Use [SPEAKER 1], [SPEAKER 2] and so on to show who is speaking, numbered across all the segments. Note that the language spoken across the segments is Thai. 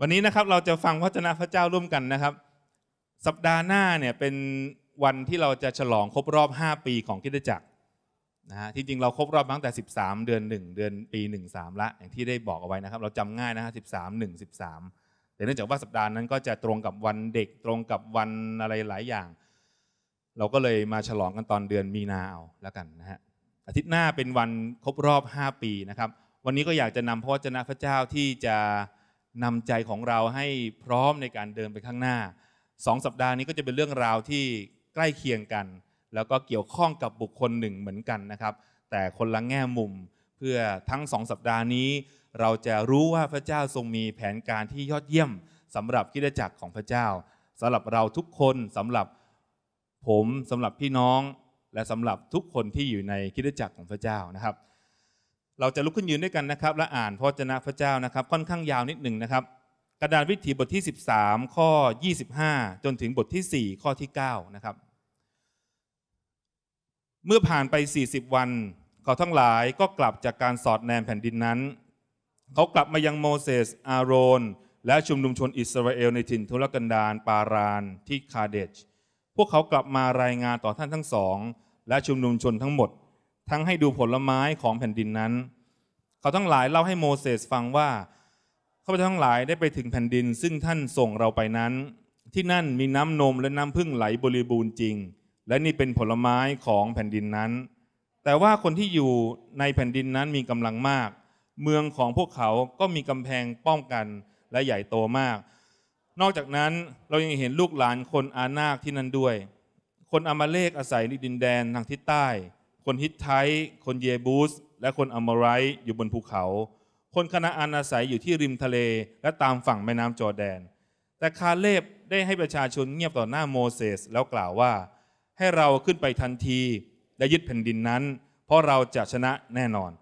[SPEAKER 1] วันนี้นะครับเราจะฟังพระจ้าพระเจ้าร่วมกันนะครับ สัปดาห์หน้าเนี่ยเป็นวันที่เราจะฉลองครบรอบ 5 ปีของคิดจักรนะฮะที่จริงเราครบรอบตั้งแต่ 13 เดือน 1 เดือนปี 13ละอย่างที่ได้บอกเอาไว้นะครับเราจำง่ายนะฮะ13 1 13แต่เนื่องจากว่าสัปดาห์นั้นก็จะตรงกับวันเด็กตรงกับวันอะไรหลายอย่าง เราก็เลยมาฉลองกันตอนเดือนมีนาเอาแล้วกันนะฮะอาทิตย์หน้าเป็นวันครบรอบ 5 ปีนะครับ วันนี้ก็อยากจะนำพระวจนะพระเจ้าที่จะนำใจของเราให้พร้อมในการเดินไปข้างหน้าสองสัปดาห์นี้ก็จะเป็นเรื่องราวที่ใกล้เคียงกัน แล้วก็เกี่ยวข้องกับบุคคลหนึ่งเหมือนกันนะครับ แต่คนละแง่มุม เพื่อทั้งสองสัปดาห์นี้ เราจะรู้ว่าพระเจ้าทรงมีแผนการที่ยอดเยี่ยมสำหรับกิจจักรของพระเจ้าสำหรับเราทุกคนสำหรับผมสำหรับพี่น้อง และสำหรับทุกคนที่อยู่ในคิดจักรของพระเจ้านะครับเราจะลุกขึ้นยืนด้วยกันนะครับ และอ่านพระเจนะพระเจ้านะครับ ค่อนข้างยาวนิดหนึ่งนะครับกระดานวิถีบทที่ 13 ข้อ 25 จนถึงบทที่ 4 ข้อที่ 9 นะครับ เมื่อผ่านไป 40 วันเขาทั้งหลายก็กลับจากการสอดแนมแผ่นดินนั้น เขากลับมายังโมเสสอาโรน และชุมนุมชนอิสราเอลในถิ่นทุรกันดารปารานที่คาเดชพวกเขากลับมารายงานต่อท่านทั้งสองและชุมนุมชนทั้งหมดทั้งให้ดูผลไม้ของแผ่นดินนั้น เขาทั้งหลายเล่าให้โมเสสฟังว่าข้าพเจ้าทั้งหลายได้ไปถึงแผ่นดินซึ่งท่านส่งเราไปนั้น ที่นั่นมีน้ำนมและน้ำพึ่งไหลบริบูรณ์จริง และนี่เป็นผลไม้ของแผ่นดินนั้น แต่ว่าคนที่อยู่ในแผ่นดินนั้นมีกำลังมาก เมืองของพวกเขาก็มีกำแพงป้องกันและใหญ่โตมาก นอกจากนั้นเรายังเห็นลูกหลานคนอานาคที่นั่นด้วย คนอามาเลกอาศัยในดินแดนทางทิศใต้คนฮิตไท คนเยบูส และคนอัมอรายอยู่บนภูเขา คนคณะอาณาศัยอยู่ที่ริมทะเล และตามฝั่งแม่น้ำจอแดน แต่คาเลบได้ให้ประชาชนเงียบต่อหน้าโมเสสแล้วกล่าวว่า ให้เราขึ้นไปทันที และยึดแผ่นดินนั้น เพราะเราจะชนะแน่นอน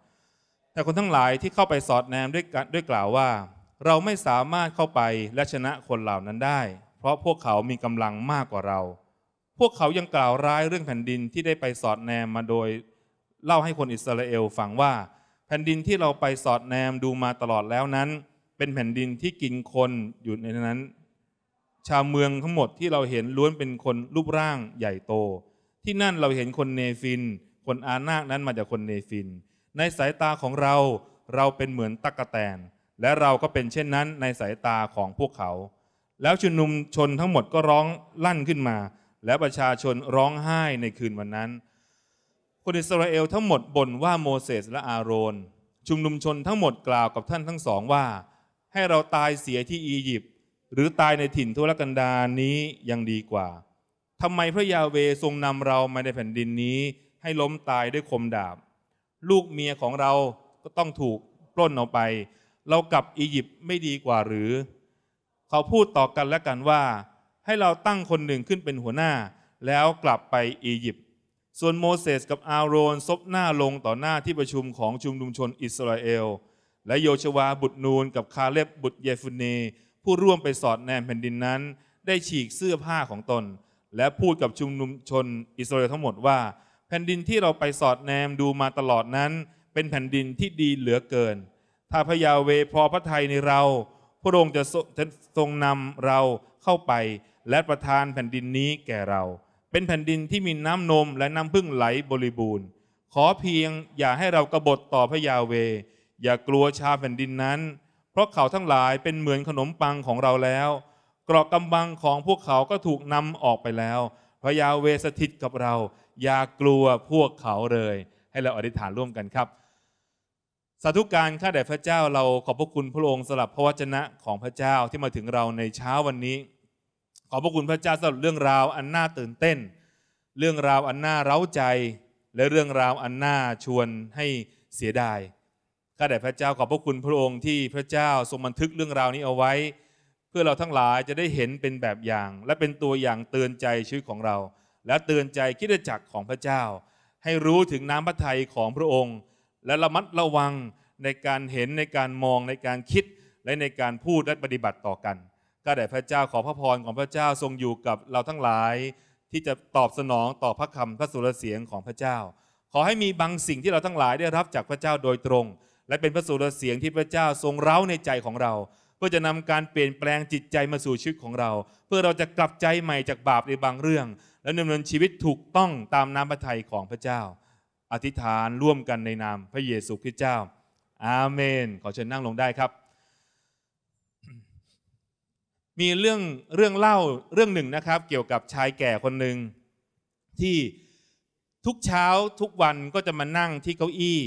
[SPEAKER 1] แต่คนทั้งหลายที่เข้าไปสอดแนมด้วยด้วยกล่าวว่า เราไม่สามารถเข้าไปและชนะคนเหล่านั้นได้ เพราะพวกเขามีกำลังมากกว่าเราพวกเขายังกล่าวร้ายเรื่องแผ่นดินที่ได้ไปสอดแนมมาโดย เล่าให้คนอิสราเอลฟังว่าแผ่นดินที่เราไปสอดแนมดูมาตลอดแล้วนั้น เป็นแผ่นดินที่กินคนอยู่ในนั้น ชาวเมืองทั้งหมดที่เราเห็นล้วนเป็นคนรูปร่างใหญ่โต ที่นั่นเราเห็นคนเนฟิน คนอานาคนั้นมาจากคนเนฟิน ในสายตาของเราเราเป็นเหมือนตักกะแตนและเราก็เป็นเช่นนั้นในสายตาของพวกเขา แล้วชุมนุมชนทั้งหมดก็ร้องลั่นขึ้นมาและประชาชนร้องไห้ในคืนวันนั้น คนอิสราเอลทั้งหมดบ่นว่าโมเสสและอาโรนชุมนุมชนทั้งหมดกล่าวกับท่านทั้งสองว่า ให้เราตายเสียที่อียิปต์หรือตายในถิ่นทุรกันดารนี้ยังดีกว่าทำไมพระยาเวทรงนำเรามาในแผ่นดินนี้ให้ล้มตายด้วยคมดาบ ลูกเมียของเราก็ต้องถูกปล้นออกไป เรากลับอียิปต์ไม่ดีกว่าหรือ เขาพูดต่อกันและกันว่าให้เราตั้งคนหนึ่งขึ้นเป็นหัวหน้าแล้วกลับไปอียิปต์ ส่วนโมเสสกับอาโรนซบหน้าลงต่อหน้าที่ประชุมของชุมนุมชนอิสราเอล และโยชวาบุตรนูนกับคาเลบบุตรเยฟุเน ผู้ร่วมไปสอดแนมแผ่นดินนั้น ได้ฉีกเสื้อผ้าของตน และพูดกับชุมนุมชนอิสราเอลทั้งหมดว่า แผ่นดินที่เราไปสอดแนมดูมาตลอดนั้น เป็นแผ่นดินที่ดีเหลือเกิน ถ้าพยาเวพอพระทัยในเรา พระองค์จะทรงนำเราเข้าไปและประทานแผ่นดินนี้แก่เรา เป็นแผ่นดินที่มีน้ำ นมและน้ำพึ่งไหลบริบูรณ์ ขอเพียงอย่าให้เรากบฏต่อพระยาเว อย่ากลัวชาแผ่นดินนั้น เพราะเขาทั้งหลายเป็นเหมือนขนมปังของเราแล้วกรอกกำบังของพวกเขาก็ถูกนำออกไปแล้ว พระยาเวสถิตกับเราอย่ากลัวพวกเขาเลย ให้เราอธิษฐานร่วมกันครับ สาธุการข้าแต่พระเจ้าเราขอบพระคุณพระองค์สำหรับพระวจนะของพระเจ้าที่มาถึงเราในเช้าวันนี้ขอบพระคุณพระเจ้าสำหรับเรื่องราวอันน่าตื่นเต้น เรื่องราวอันน่าเร้าใจ และเรื่องราวอันน่าชวนให้เสียดายข้าแต่พระเจ้า ขอบพระคุณพระองค์ที่พระเจ้าทรงบันทึกเรื่องราวนี้เอาไว้ เพื่อเราทั้งหลายจะได้เห็นเป็นแบบอย่าง และเป็นตัวอย่างเตือนใจชีวิตของเรา และเตือนใจคิดจักรของพระเจ้า ให้รู้ถึงน้ำพระทัยของพระองค์ และระมัดระวังในการเห็นในการมองในการคิดและในการพูดและปฏิบัติต่อกันก็แด่พระเจ้าขอพระพรของพระเจ้าทรงอยู่กับเราทั้งหลาย ที่จะตอบสนองต่อพระคำพระสุรเสียงของพระเจ้า ขอให้มีบางสิ่งที่เราทั้งหลายได้รับจากพระเจ้าโดยตรง และเป็นพระสุรเสียงที่พระเจ้าทรงเร้าในใจของเราเพื่อจะนำการเปลี่ยนแปลงจิตใจมาสู่ชีวิตของเรา เพื่อเราจะกลับใจใหม่จากบาปในบางเรื่อง และดำเนินชีวิตถูกต้องตามน้ำพระทัยของพระเจ้า อธิษฐานร่วมกันในนามพระเยซูคริสต์เจ้า อาเมนขอเชิญนั่งลงได้ครับมีเรื่องเรื่องเล่าเรื่องหนึ่งนะครับ เกี่ยวกับชายแก่คนหนึ่งที่ทุกเช้าทุกวันก็จะมานั่งที่เก้าอี้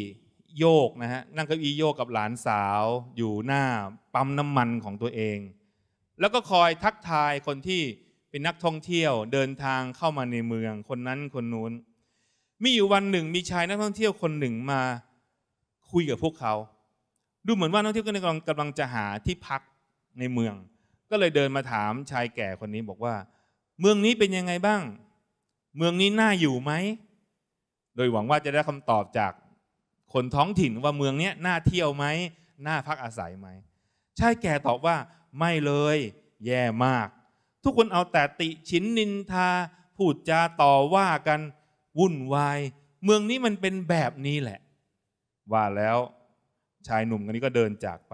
[SPEAKER 1] โยกนะฮะนั่งเก้าอี้โยกกับหลานสาว อยู่หน้าปั๊มน้ำมันของตัวเอง แล้วก็คอยทักทายคนที่เป็นนักท่องเที่ยวเดินทางเข้ามาในเมืองคนนั้นคนนู้น มีอยู่วันหนึ่งมีชายนักท่องเที่ยวคนหนึ่งมาคุยกับพวกเขา ดูเหมือนว่านักท่องเที่ยวกำลังกำลังจะหาที่พักในเมืองก็เลยเดินมาถามชายแก่คนนี้บอกว่า เมืองนี้เป็นยังไงบ้าง เมืองนี้น่าอยู่ไหมโดยหวังว่าจะได้คำตอบจากคนท้องถิ่นว่าเมืองนี้น่าเที่ยวไหมน่าพักอาศัยไหมชายแก่ตอบว่าไม่เลย แย่มาก ทุกคนเอาแต่ติชินนินทาพูดจาต่อว่ากันวุ่นวาย เมืองนี้มันเป็นแบบนี้แหละ ว่าแล้วชายหนุ่มคนนี้ก็เดินจากไป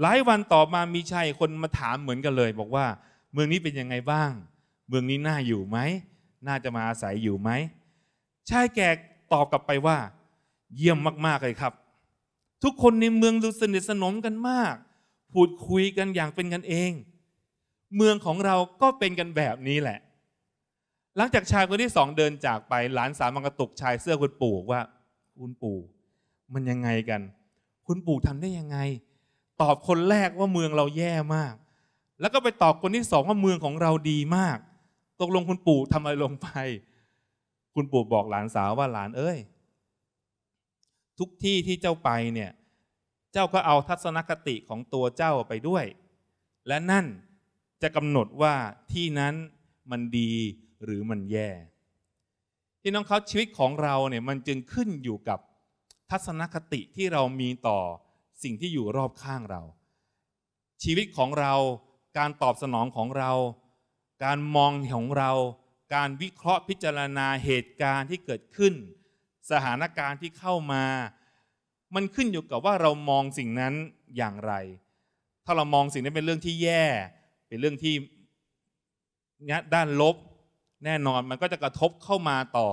[SPEAKER 1] หลายวันต่อมามีชายคนมาถามเหมือนกันเลย บอกว่า เมืองนี้เป็นยังไงบ้าง เมืองนี้น่าอยู่ไหม น่าจะมาอาศัยอยู่ไหมชายแก่ตอบกลับไปว่า เยี่ยมมากๆเลยครับ ทุกคนในเมืองดูสนิทสนมกันมากพูดคุยกันอย่างเป็นกันเอง เมืองของเราก็เป็นกันแบบนี้แหละ หลังจากชายคนที่สองเดินจากไป หลานสาวมังกรตกชายเสื้อคุณปู่ว่า คุณปู่ มันยังไงกัน คุณปู่ทำได้ยังไงตอบคนแรกว่าเมืองเราแย่มาก แล้วก็ไปตอบคนที่สองว่าเมืองของเราดีมาก ตกลงคุณปู่ทำอะไรลงไป คุณปู่บอกหลานสาวว่าหลานเอ้ย ทุกที่ที่เจ้าไปเนี่ยเจ้าก็เอาทัศนคติของตัวเจ้าไปด้วย และนั่นจะกำหนดว่าที่นั้นมันดีหรือมันแย่ ที่น้องเขาชีวิตของเราเนี่ยมันจึงขึ้นอยู่กับทัศนคติที่เรามีต่อสิ่งที่อยู่รอบข้างเรา ชีวิตของเราการตอบสนองของเราการมองของเราการวิเคราะห์พิจารณาเหตุการณ์ที่เกิดขึ้น สถานการณ์ที่เข้ามามันขึ้นอยู่กับว่าเรามองสิ่งนั้นอย่างไร ถ้าเรามองสิ่งนั้นเป็นเรื่องที่แย่เป็นเรื่องที่ด้านลบแน่นอนมันก็จะกระทบเข้ามาต่อ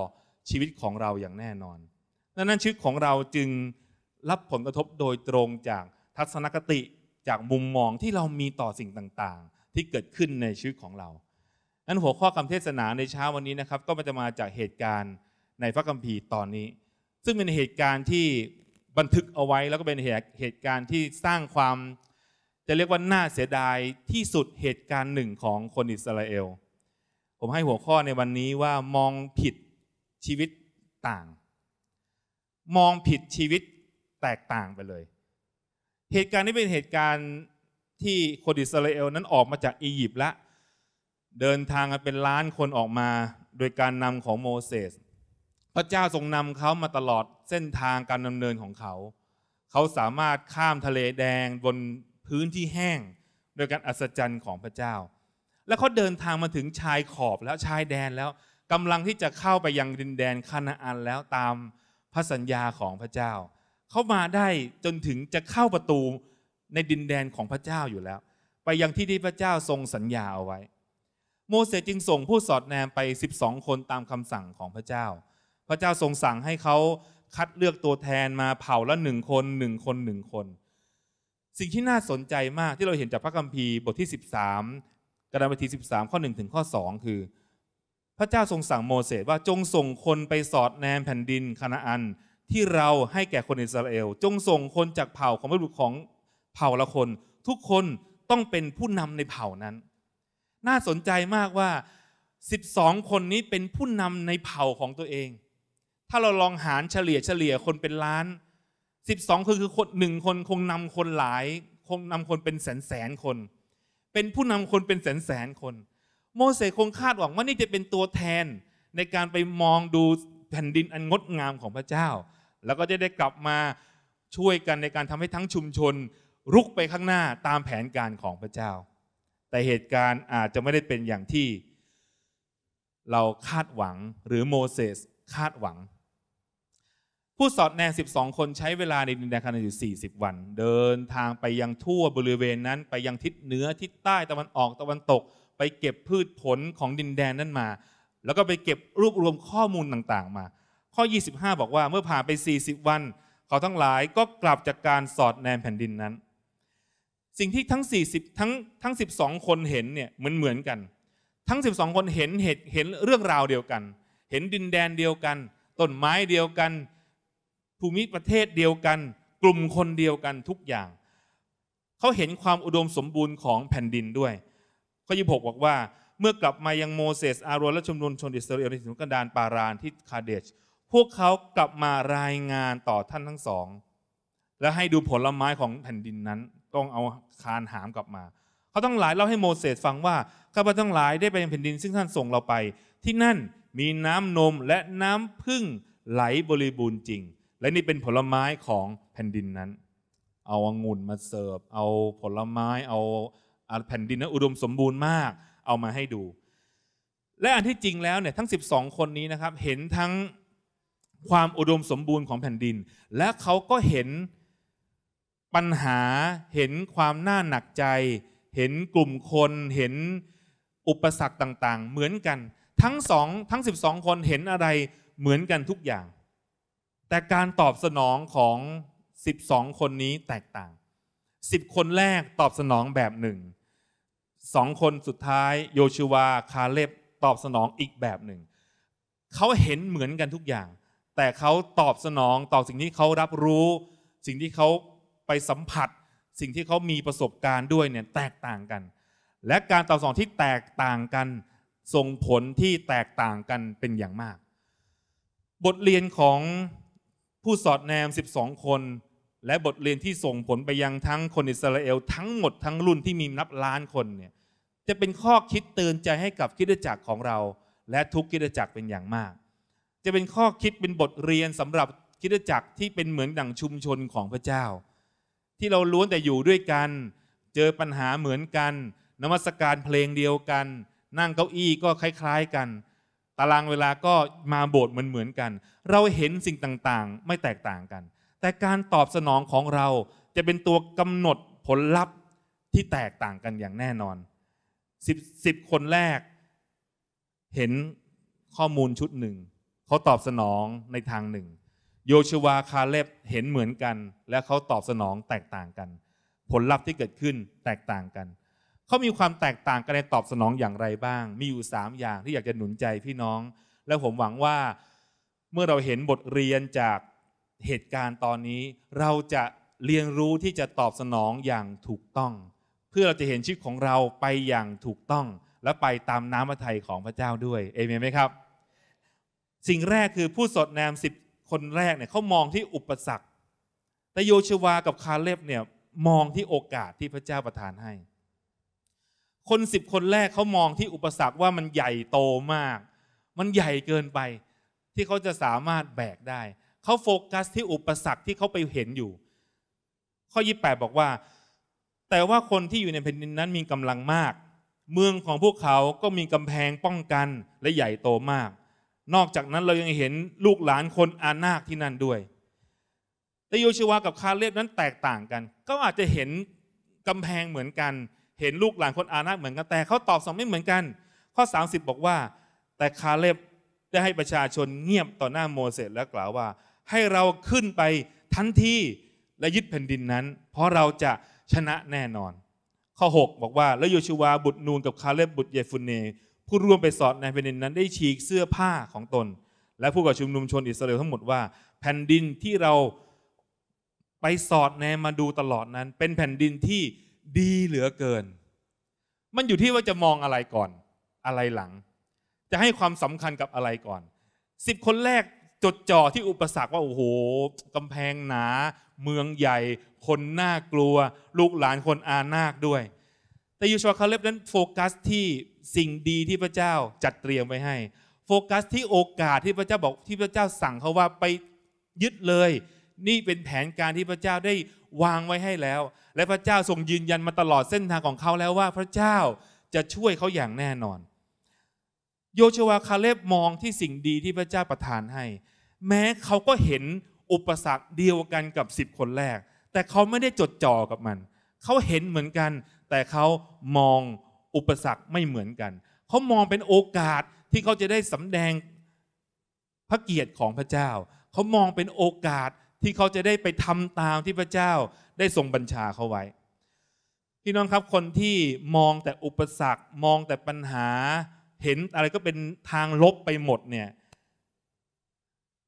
[SPEAKER 1] ชีวิตของเราอย่างแน่นอน ดังนั้นชีวิตของเราจึงรับผลกระทบโดยตรงจากทัศนคติจากมุมมองที่เรามีต่อสิ่งต่าง ๆ ที่เกิดขึ้นในชีวิตของเรานั้นหัวข้อคำเทศนาในเช้าวันนี้นะครับ ก็มันจะมาจากเหตุการณ์ในพระคัมภีร์ตอนนี้ ซึ่งเป็นเหตุการณ์ที่บันทึกเอาไว้แล้วก็เป็นเหตุการณ์ที่สร้างความ จะเรียกว่าน่าเสียดายที่สุดเหตุการณ์หนึ่งของคนอิสราเอล ผมให้หัวข้อในวันนี้ว่ามองผิดชีวิตต่าง มองผิดชีวิตแตกต่างไปเลย เหตุการณ์นี้เป็นเหตุการณ์ที่คนอิสราเอลนั้นออกมาจากอียิปต์ละ เดินทางกันเป็นล้านคนออกมาโดยการนำของโมเสส พระเจ้าทรงนำเขามาตลอดเส้นทางการดำเนินของเขา เขาสามารถข้ามทะเลแดงบนพื้นที่แห้ง โดยการอัศจรรย์ของพระเจ้า และเขาเดินทางมาถึงชายขอบแล้วชายแดนแล้วกำลังที่จะเข้าไปยังดินแดนคานาอันแล้วตามพระสัญญาของพระเจ้าเขามาได้จนถึงจะเข้าประตูในดินแดนของพระเจ้าอยู่แล้ว ไปยังที่ที่พระเจ้าทรงสัญญาเอาไว้ โมเสสจึงส่งผู้สอดแนมไป 12 คนตามคำสั่งของพระเจ้า พระเจ้าทรงสั่งให้เขาคัดเลือกตัวแทนมาเผ่าละหนึ่งคนหนึ่งคนหนึ่งคน สิ่งที่น่าสนใจมากที่เราเห็นจากพระคัมภีร์บทที่ 13กระดานบทที่13 ข้อ1ถึงข้อ2คือ พระเจ้าทรงสั่งโมเสสว่าจงส่งคนไปสอดแนมแผ่นดินคานาอันที่เราให้แก่คนอิสราเอลจงส่งคนจากเผ่าของบรรบุรของเผ่าละคน ทุกคนต้องเป็นผู้นำในเผ่านั้น น่าสนใจมากว่า 12 คนนี้เป็นผู้นำในเผ่าของตัวเอง ถ้าเราลองหารเฉลี่ยเฉลี่ยคนเป็นล้าน 12คือคือคนหนึ่งคนคงนำคนหลาย คงนำคนเป็นแสนแสนคน เป็นผู้นำคนเป็นแสนแสนคน โมเสสคงคาดหวังว่านี่จะเป็นตัวแทนในการไปมองดูแผ่นดินอันงดงามของพระเจ้าแล้วก็จะได้กลับมาช่วยกันในการทำให้ทั้งชุมชนรุกไปข้างหน้าตามแผนการของพระเจ้า แต่เหตุการณ์อาจจะไม่ได้เป็นอย่างที่เราคาดหวังหรือโมเสสคาดหวัง ผู้สอดแนม12 คนใช้เวลาในดินแดนคานาอยู่ 40 วัน เดินทางไปยังทั่วบริเวณนั้น ไปยังทิศเหนือทิศใต้ตะวันออกตะวันตก ไปเก็บพืชผลของดินแดนนั้นมา แล้วก็ไปเก็บรวบรวมข้อมูลต่างๆมาข้อ25 บอกว่าเมื่อผ่านไป 40 วัน เขาทั้งหลายก็กลับจากการสอดแนมแผ่นดินนั้น สิ่งที่ทั้ง40ทั้งทั้ง12 คนเห็นเนี่ย เหมือนเหมือนกัน ทั้ง 12 คนเห็นเหตุเห็นเรื่องราวเดียวกัน เห็นดินแดนเดียวกัน ต้นไม้เดียวกันภูมิประเทศเดียวกัน กลุ่มคนเดียวกันทุกอย่าง เขาเห็นความอุดมสมบูรณ์ของแผ่นดินด้วย ข้อ 26 บอกว่าเมื่อกลับมายังโมเสสอาโรนและชุมนุมชนอิสราเอลในถิ่นกันดานปารานที่คาเดชพวกเขากลับมารายงานต่อท่านทั้งสอง และให้ดูผลไม้ของแผ่นดินนั้นต้องเอาคานหามกลับมา เขาต้องหลายเล่าให้โมเสสฟังว่าข้าพเจ้าทั้งหลายได้ไปยังแผ่นดิน ซึ่งท่านส่งเราไป ที่นั่นมีน้ำนมและน้ำพึ่งไหลบริบูรณ์จริง และนี่เป็นผลไม้ของแผ่นดินนั้น เอาองุ่นมาเสิร์ฟเอาผลไม้เอาแผ่นดินนั้นอุดมสมบูรณ์มาก เอามาให้ดู และอันที่จริงแล้วเนี่ยทั้ง 12 คนนี้นะครับเห็นทั้งความอุดมสมบูรณ์ของแผ่นดิน และเขาก็เห็นปัญหา เห็นความน่าหนักใจ เห็นกลุ่มคน เห็นอุปสรรคต่าง ๆ เหมือนกัน ทั้งสองทั้ง 12 คนเห็นอะไรเหมือนกันทุกอย่าง แต่การตอบสนองของ 12 คนนี้แตกต่าง 10 คนแรกตอบสนองแบบหนึ่งสองคนสุดท้ายโยชูวาคาเลบตอบสนองอีกแบบหนึ่ง เขาเห็นเหมือนกันทุกอย่างแต่เขาตอบสนองต่อสิ่งที่เขารับรู้ สิ่งที่เขาไปสัมผัส สิ่งที่เขามีประสบการณ์ด้วยเนี่ยแตกต่างกัน และการตอบสนองที่แตกต่างกัน ส่งผลที่แตกต่างกันเป็นอย่างมาก บทเรียนของผู้สอดแนม12 คน และบทเรียนที่ส่งผลไปยังทั้งคนอิสราเอลทั้งหมดทั้งรุ่นที่มีนับล้านคนเนี่ยจะเป็นข้อคิดเตือนใจให้กับคิดจักรของเรา และทุกคิดจักรเป็นอย่างมากจะเป็นข้อคิดเป็นบทเรียนสำหรับคิดจักร ที่เป็นเหมือนดั่งชุมชนของพระเจ้า ที่เราล้วนแต่อยู่ด้วยกัน เจอปัญหาเหมือนกันนมัสการเพลงเดียวกัน นั่งเก้าอี้ก็คล้ายๆกัน ตารางเวลาก็มาโบสถ์เหมือนๆกัน เราเห็นสิ่งต่างๆ ไม่แตกต่างกัน แต่การตอบสนองของเราจะเป็นตัวกำหนดผลลัพธ์ที่แตกต่างกันอย่างแน่นอนสิบสิบคนแรกเห็นข้อมูลชุดหนึ่งเขาตอบสนองในทางหนึ่ง โยชวาคาเลบเห็นเหมือนกันและเขาตอบสนองแตกต่างกัน ผลลัพธ์ที่เกิดขึ้นแตกต่างกัน เขามีความแตกต่างกันในตอบสนองอย่างไรบ้าง มีอยู่ 3 อย่างที่อยากจะหนุนใจพี่น้อง และผมหวังว่าเมื่อเราเห็นบทเรียนจากเหตุการณ์ตอนนี้ เราจะเรียนรู้ที่จะตอบสนองอย่างถูกต้อง เพื่อเราจะเห็นชีวิตของเราไปอย่างถูกต้อง และไปตามน้ำพระทัยของพระเจ้าด้วยเอเมนไหมครับสิ่งแรกคือผู้สดแนมสิบคนแรกเนี่ยเขามองที่อุปสรรคแต่โยชวากับคาเลบเนี่ยมองที่โอกาสที่พระเจ้าประทานให้ คนสิบคนแรกเขามองที่อุปสรรคว่ามันใหญ่โตมาก มันใหญ่เกินไป ที่เขาจะสามารถแบกได้ เขาโฟกัสที่อุปสรรคที่เขาไปเห็นอยู่ ข้อ 28 บอกว่า แต่ว่าคนที่อยู่ในแผ่นดินนั้นมีกำลังมาก เมืองของพวกเขาก็มีกำแพงป้องกันและใหญ่โตมากนอกจากนั้นเรายังเห็นลูกหลานคนอานาคที่นั่นด้วย แต่โยชววกับคาเลบนั้นแตกต่างกัน ก็อาจจะเห็นกำแพงเหมือนกัน เห็นลูกหลานคนอานาคเหมือนกัน แต่เขาตอบสองไม่เหมือนกัน ข้อ 30 บอกว่าแต่คาเลบได้ให้ประชาชนเงียบต่อหน้าโมเสสและกล่าวว่า ให้เราขึ้นไปทันทีและยึดแผ่นดินนั้น เพราะเราจะชนะแน่นอน ข้อ 6 บอกว่าแล้วโยชวาบุตรนูนกับคาเลบบุตรเยฟุนเนผู้ร่วมไปสอดในประเด็นนั้น ได้ฉีกเสื้อผ้าของตน และผู้ก่อชุมนุมชนอิสราเอลทั้งหมดว่าแผ่นดินที่เราไปสอดแนมาดูตลอดนั้น เป็นแผ่นดินที่ดีเหลือเกิน มันอยู่ที่ว่าจะมองอะไรก่อนอะไรหลัง จะให้ความสำคัญกับอะไรก่อน สิบคนแรกจดจ่อที่อุปสรรคว่าโอ้โหกำแพงหนา เมืองใหญ่ คนน่ากลัว ลูกหลานคนอานาคด้วย แต่ยูชวาคาเล็บนั้นโฟกัสที่สิ่งดีที่พระเจ้าจัดเตรียมไว้ให้ โฟกัสที่โอกาสที่พระเจ้าบอกที่พระเจ้าสั่งเขาว่าไปยึดเลย นี่เป็นแผนการที่พระเจ้าได้วางไว้ให้แล้ว และพระเจ้าทรงยืนยันมาตลอดเส้นทางของเขาแล้วว่าพระเจ้าจะช่วยเขาอย่างแน่นอน โยชวาคาเลบมองที่สิ่งดีที่พระเจ้าประทานให้ แม้เขาก็เห็นอุปสรรคเดียวกันกับสิบคนแรก แต่เขาไม่ได้จดจ่อกับมันเขาเห็นเหมือนกัน แต่เขามองอุปสรรคไม่เหมือนกัน เขามองเป็นโอกาสที่เขาจะได้สำแดงพระเกียรติของพระเจ้า เขามองเป็นโอกาสที่เขาจะได้ไปทำตามที่พระเจ้าได้ทรงบัญชาเขาไว้ พี่น้องครับคนที่มองแต่อุปสรรค มองแต่ปัญหา เห็นอะไรก็เป็นทางลบไปหมดเนี่ย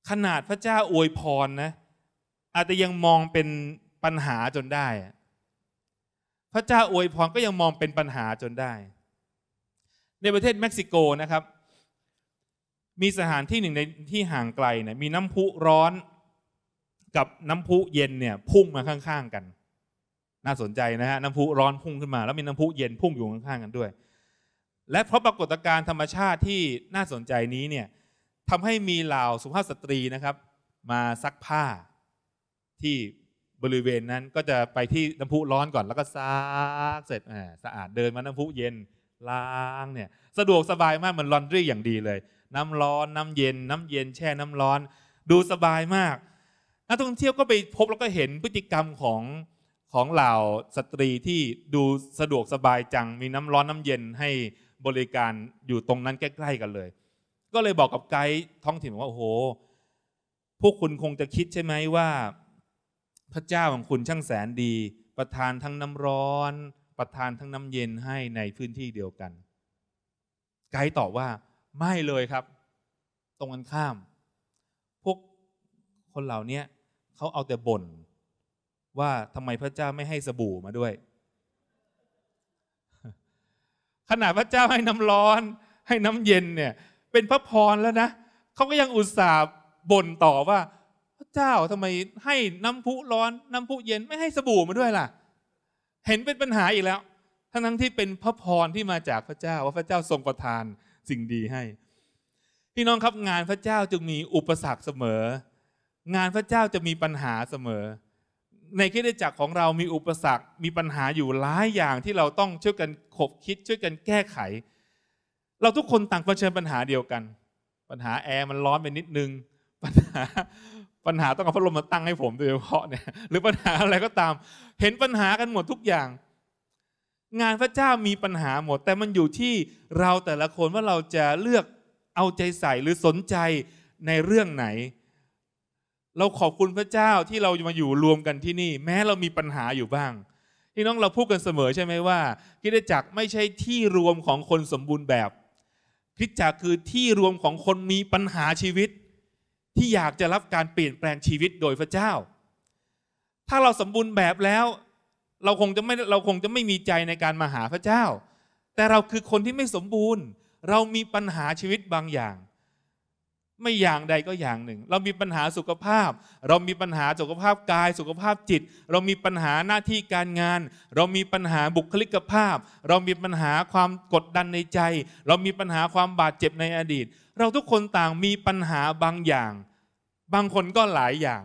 [SPEAKER 1] ขนาดพระเจ้าอวยพรนะ อาจจะยังมองเป็นปัญหาจนได้พระเจ้าอวยพรก็ยังมองเป็นปัญหาจนได้ ในประเทศเม็กซิโกนะครับ มีสถานที่หนึ่งในที่ห่างไกลเนี่ย มีน้ำพุร้อนกับน้ำพุเย็นเนี่ยพุ่งมาข้าง ๆกัน น่าสนใจนะฮะน้ำพุร้อนพุ่งขึ้นมา แล้วมีน้ำพุเย็นพุ่งอยู่ข้างๆกันด้วย และเพราะปรากฏการณ์ธรรมชาติที่น่าสนใจนี้เนี่ยทำให้มีเหล่าสุภาพสตรีนะครับ มาซักผ้าที่บริเวณนั้นก็จะไปที่น้ำพุร้อนก่อนแล้วก็ซักเสร็จสะอาดเดินมาน้ำพุเย็นล้างเนี่ยสะดวกสบายมากเหมือนลอนดี้อย่างดีเลย น้ำร้อนน้ำเย็นน้ำเย็นแช่น้ำร้อนดูสบายมากนักท่องเที่ยวก็ไปพบแล้วก็เห็นพฤติกรรมของของเหล่าสตรีที่ดูสะดวกสบายจัง มีน้ำร้อนน้ำเย็นให้บริการอยู่ตรงนั้นใกล้ๆ กันเลย ก็เลยบอกกับไกด์ท้องถิ่นว่าโอ้โห พวกคุณคงจะคิดใช่ไหมว่าพระเจ้าของคุณช่างแสนดี ประทานทั้งน้ำร้อน ประทานทั้งน้ำเย็นให้ในพื้นที่เดียวกัน ไกด์ตอบว่าไม่เลยครับ ตรงกันข้าม พวกคนเหล่านี้เขาเอาแต่บ่น ว่าทำไมพระเจ้าไม่ให้สบู่มาด้วยขนาดพระเจ้าให้น้ำร้อน ให้น้ำเย็นเนี่ย เป็นพระพรแล้วนะ เขาก็ยังอุตส่าห์บ่นต่อว่าพระเจ้าทำไมให้น้ำพุร้อน น้ำพุเย็นไม่ให้สบู่มาด้วยล่ะ เห็นเป็นปัญหาอีกแล้ว ทั้งทั้งที่เป็นพระพรที่มาจากพระเจ้าว่าพระเจ้าทรงประทานสิ่งดีให้ พี่น้องครับงานพระเจ้าจึงมีอุปสรรคเสมอ งานพระเจ้าจะมีปัญหาเสมอ ในคิดจักรของเรามีอุปสรรคมีปัญหาอยู่หลายอย่างที่เราต้องช่วยกันขบคิดช่วยกันแก้ไข เราทุกคนต่างเผชิญปัญหาเดียวกัน ปัญหาแอร์มันร้อนไปนิดนึงปัญหาปัญหาต้องเอาพัดลมมาตั้งให้ผมโดยเฉพาะเนี่ยหรือปัญหาอะไรก็ตาม เห็นปัญหากันหมดทุกอย่าง งานพระเจ้ามีปัญหาหมด แต่มันอยู่ที่เราแต่ละคนว่าเราจะเลือกเอาใจใส่หรือสนใจในเรื่องไหน เราขอบคุณพระเจ้าที่เรามาอยู่รวมกันที่นี่ แม้เรามีปัญหาอยู่บ้างที่น้องเราพูดกันเสมอใช่ไหมว่าคิดจักไม่ใช่ที่รวมของคนสมบูรณ์แบบคิดจักคือที่รวมของคนมีปัญหาชีวิตที่อยากจะรับการเปลี่ยนแปลงชีวิตโดยพระเจ้า ถ้าเราสมบูรณ์แบบแล้ว เราคงจะไม่เราคงจะไม่มีใจในการมาหาพระเจ้า แต่เราคือคนที่ไม่สมบูรณ์ เรามีปัญหาชีวิตบางอย่าง ไม่อย่างใดก็อย่างหนึ่ง เรามีปัญหาสุขภาพ เรามีปัญหาสุขภาพกายสุขภาพจิต เรามีปัญหาหน้าที่การงาน เรามีปัญหาบุคลิกภาพ เรามีปัญหาความกดดันในใจ เรามีปัญหาความบาดเจ็บในอดีต เราทุกคนต่างมีปัญหาบางอย่างบางคนก็หลายอย่าง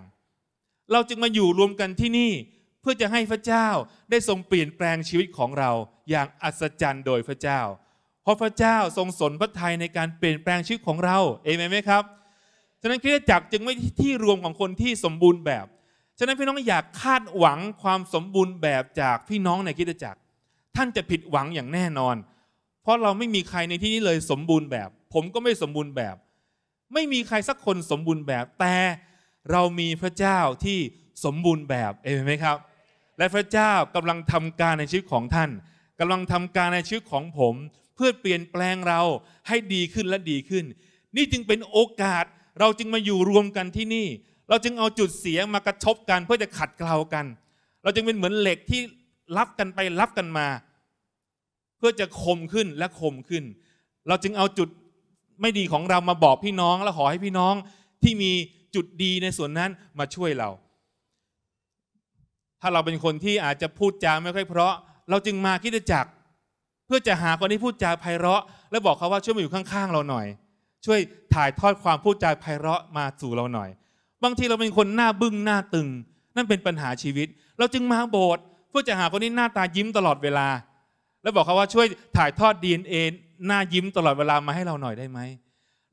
[SPEAKER 1] เราจึงมาอยู่รวมกันที่นี่ เพื่อจะให้พระเจ้าได้ทรงเปลี่ยนแปลงชีวิตของเรา อย่างอัศจรรย์โดยพระเจ้า เพราะพระเจ้าทรงสนพระทัยในการเปลี่ยนแปลงชีวิตของเรา เอเมนไหมครับ ฉะนั้นคริสตจักรจึงไม่ที่รวมของคนที่สมบูรณ์แบบ ฉะนั้นพี่น้องอยากคาดหวังความสมบูรณ์แบบจากพี่น้องในคริสตจักร ท่านจะผิดหวังอย่างแน่นอน เพราะเราไม่มีใครในที่นี้เลยสมบูรณ์แบบ ผมก็ไม่สมบูรณ์แบบไม่มีใครสักคนสมบูรณ์แบบแต่เรามีพระเจ้าที่สมบูรณ์แบบเอนไหมครับ และพระเจ้ากำลังทำการในชีวิตของท่าน กำลังทำการในชีวิตของผมเพื่อเปลี่ยนแปลงเราให้ดีขึ้นและดีขึ้น นี่จึงเป็นโอกาสเราจึงมาอยู่รวมกันที่นี่ เราจึงเอาจุดเสียมากระทบกันเพื่อจะขัดเกลากัน เราจึงเป็นเหมือนเหล็กที่รับกันไปรับกันมาเพื่อจะคมขึ้นและคมขึ้น เราจึงเอาจุดไม่ดีของเรามาบอกพี่น้องและขอให้พี่น้องที่มีจุดดีในส่วนนั้นมาช่วยเรา ถ้าเราเป็นคนที่อาจจะพูดจาไม่ค่อยเพราะเราจึงมาคิดจักเพื่อจะหาคนที่พูดจาไพเราะ และบอกเขาว่าช่วยมาอยู่ข้างๆเราหน่อย ช่วยถ่ายทอดความพูดจาไพเราะมาสู่เราหน่อย บางทีเราเป็นคนหน้าบึ้งหน้าตึง นั่นเป็นปัญหาชีวิต เราจึงมาโบสถ์เพื่อจะหาคนที่หน้าตายิ้มตลอดเวลา และบอกเขาว่าช่วยถ่ายทอดดีเนเอหน้ายิ้มตลอดเวลามาให้เราหน่อยได้ไหม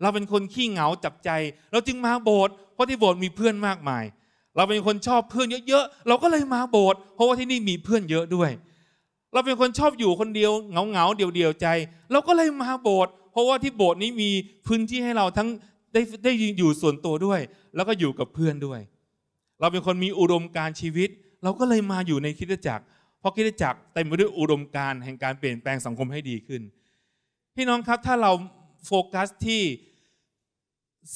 [SPEAKER 1] เราเป็นคนขี้เหงาจับใจ เราจึงมาโบสถ์เพราะที่โบสถ์มีเพื่อนมากมาย เราเป็นคนชอบเพื่อนเยอะๆ เราก็เลยมาโบสถ์เพราะว่าที่นี่มีเพื่อนเยอะด้วย เราเป็นคนชอบอยู่คนเดียวเหงาๆ เดียวๆใจ เราก็เลยมาโบสถ์เพราะว่าที่โบสถ์นี้มีพื้นที่ให้เราทั้งได้ได้อยู่ส่วนตัวด้วย แล้วก็อยู่กับเพื่อนด้วย เราเป็นคนมีอุดมการชีวิต เราก็เลยมาอยู่ในคิดจักรเพราะคิดจักรเต็มไปด้วยอุดมการแห่งการเปลี่ยนแปลงสังคมให้ดีขึ้นพี่น้องครับ ถ้าเราโฟกัสที่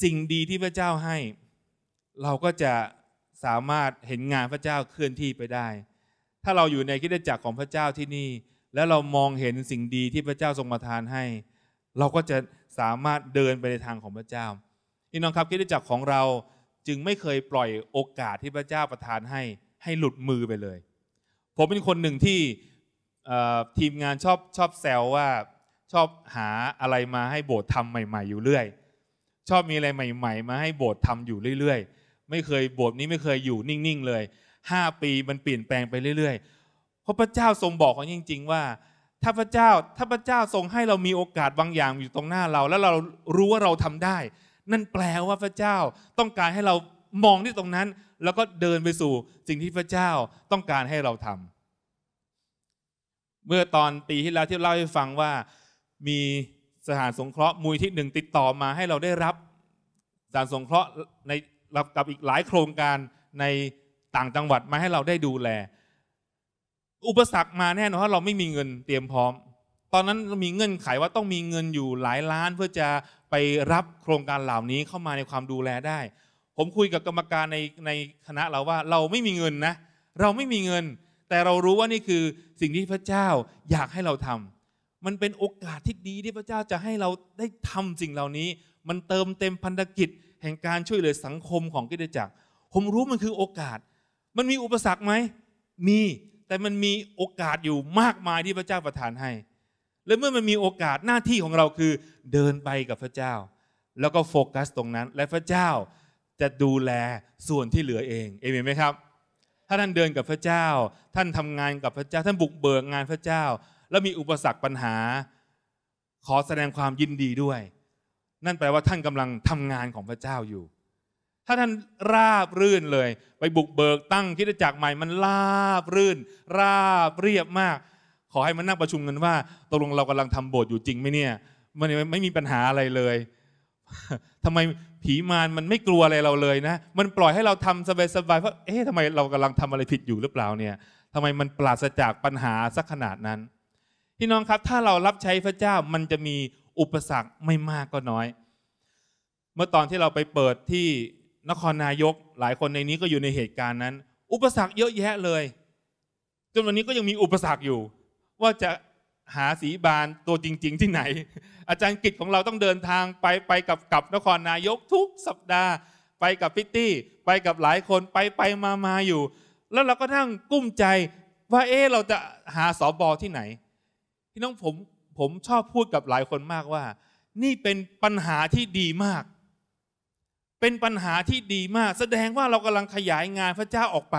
[SPEAKER 1] สิ่งดีที่พระเจ้าให้ เราก็จะสามารถเห็นงานพระเจ้าเคลื่อนที่ไปได้ ถ้าเราอยู่ในคิดจักรของพระเจ้าที่นี่ แล้วเรามองเห็นสิ่งดีที่พระเจ้าทรงประทานให้ เราก็จะสามารถเดินไปในทางของพระเจ้า พี่น้องครับคิดจักรของเราจึงไม่เคยปล่อยโอกาสที่พระเจ้าประทานให้ให้หลุดมือไปเลย ผมเป็นคนหนึ่งที่ทีมงานชอบชอบแซวว่าชอบหาอะไรมาให้โบสถ์ทำใหม่ๆอยู่เรื่อยชอบมีอะไรใหม่ ๆ มาให้โบสถ์ทำอยู่เรื่อยๆ ไม่เคยโบสถ์นี้ไม่เคยอยู่นิ่งๆเลยห้าปีมันเปลี่ยนแปลงไปเรื่อยๆเพราะพระเจ้าทรงบอกเราจริง ๆว่า ถ้าพระเจ้าถ้าพระเจ้าทรงให้เรามีโอกาสบางอย่างอยู่ตรงหน้าเราแล้วเรารู้ว่าเราทำได้ นั่นแปลว่าพระเจ้าต้องการให้เรามองที่ตรงนั้น แล้วก็เดินไปสู่สิ่งที่พระเจ้าต้องการให้เราทำเมื่อตอนปีที่แล้วที่เล่าให้ฟังว่ามีสถานสงเคราะห์มูลที่หนึ่งติดต่อมาให้เราได้รับสถานสงเคราะห์ในรับกับอีกหลายโครงการในต่างจังหวัดมาให้เราได้ดูแล อุปสรรคมาแน่นอนว่าเราไม่มีเงินเตรียมพร้อม ตอนนั้นมีเงื่อนไขว่าต้องมีเงินอยู่หลายล้านเพื่อจะไปรับโครงการเหล่านี้เข้ามาในความดูแลได้ ผมคุยกับกรรมการในในคณะเราว่าเราไม่มีเงินนะ เราไม่มีเงิน แต่เรารู้ว่านี่คือสิ่งที่พระเจ้าอยากให้เราทำมันเป็นโอกาสที่ดีที่พระเจ้าจะให้เราได้ทำสิ่งเหล่านี้ มันเติมเต็มพันธกิจแห่งการช่วยเหลือสังคมของกิจจักรผมรู้มันคือโอกาส มันมีอุปสรรคไหม มีแต่มันมีโอกาสอยู่มากมายที่พระเจ้าประทานให้ และเมื่อมันมีโอกาสหน้าที่ของเราคือเดินไปกับพระเจ้า แล้วก็โฟกัสตรงนั้น และพระเจ้าจะดูแลส่วนที่เหลือเองเอเมนไหมครับ ถ้าท่านเดินกับพระเจ้า ท่านทำงานกับพระเจ้า ท่านบุกเบิกงานพระเจ้าและมีอุปสรรคปัญหา ขอแสดงความยินดีด้วย นั่นแปลว่าท่านกำลังทำงานของพระเจ้าอยู่ ถ้าท่านราบรื่นเลย ไปบุกเบิกตั้งคิดจักรใหม่มันราบรื่น ราบเรียบมาก ขอให้มันนั่งประชุมกันว่าตกลงเรากำลังทำโบสถ์อยู่จริงไหมเนี่ย มันไม่มีปัญหาอะไรเลย ทำไมผีมารมันไม่กลัวอะไรเราเลยนะ มันปล่อยให้เราทำสบายๆเพราะเอ๊ะทำไมเรากำลังทำอะไรผิดอยู่หรือเปล่าเนี่ย ทำไมมันปราศจากปัญหาสักขนาดนั้นพี่น้องครับ ถ้าเรารับใช้พระเจ้ามันจะมีอุปสรรคไม่มากก็น้อย เมื่อตอนที่เราไปเปิดที่นครนายกหลายคนในนี้ก็อยู่ในเหตุการณ์นั้น อุปสรรคเยอะแยะเลยจนวันนี้ก็ยังมีอุปสรรคอยู่ ว่าจะหาสีบานตัวจริงๆที่ไหน อาจารย์กิจของเราต้องเดินทางไปไปกับกับนครนายกทุกสัปดาห์ ไปกับพิตตี้ ไปกับหลายคนไปไปมามาอยู่ แล้วเราก็นั่งกุ้มใจว่าเอ๊เราจะหาสอบอที่ไหนพี่น้องผมผมชอบพูดกับหลายคนมากว่า นี่เป็นปัญหาที่ดีมาก เป็นปัญหาที่ดีมากแสดงว่าเรากำลังขยายงานพระเจ้าออกไป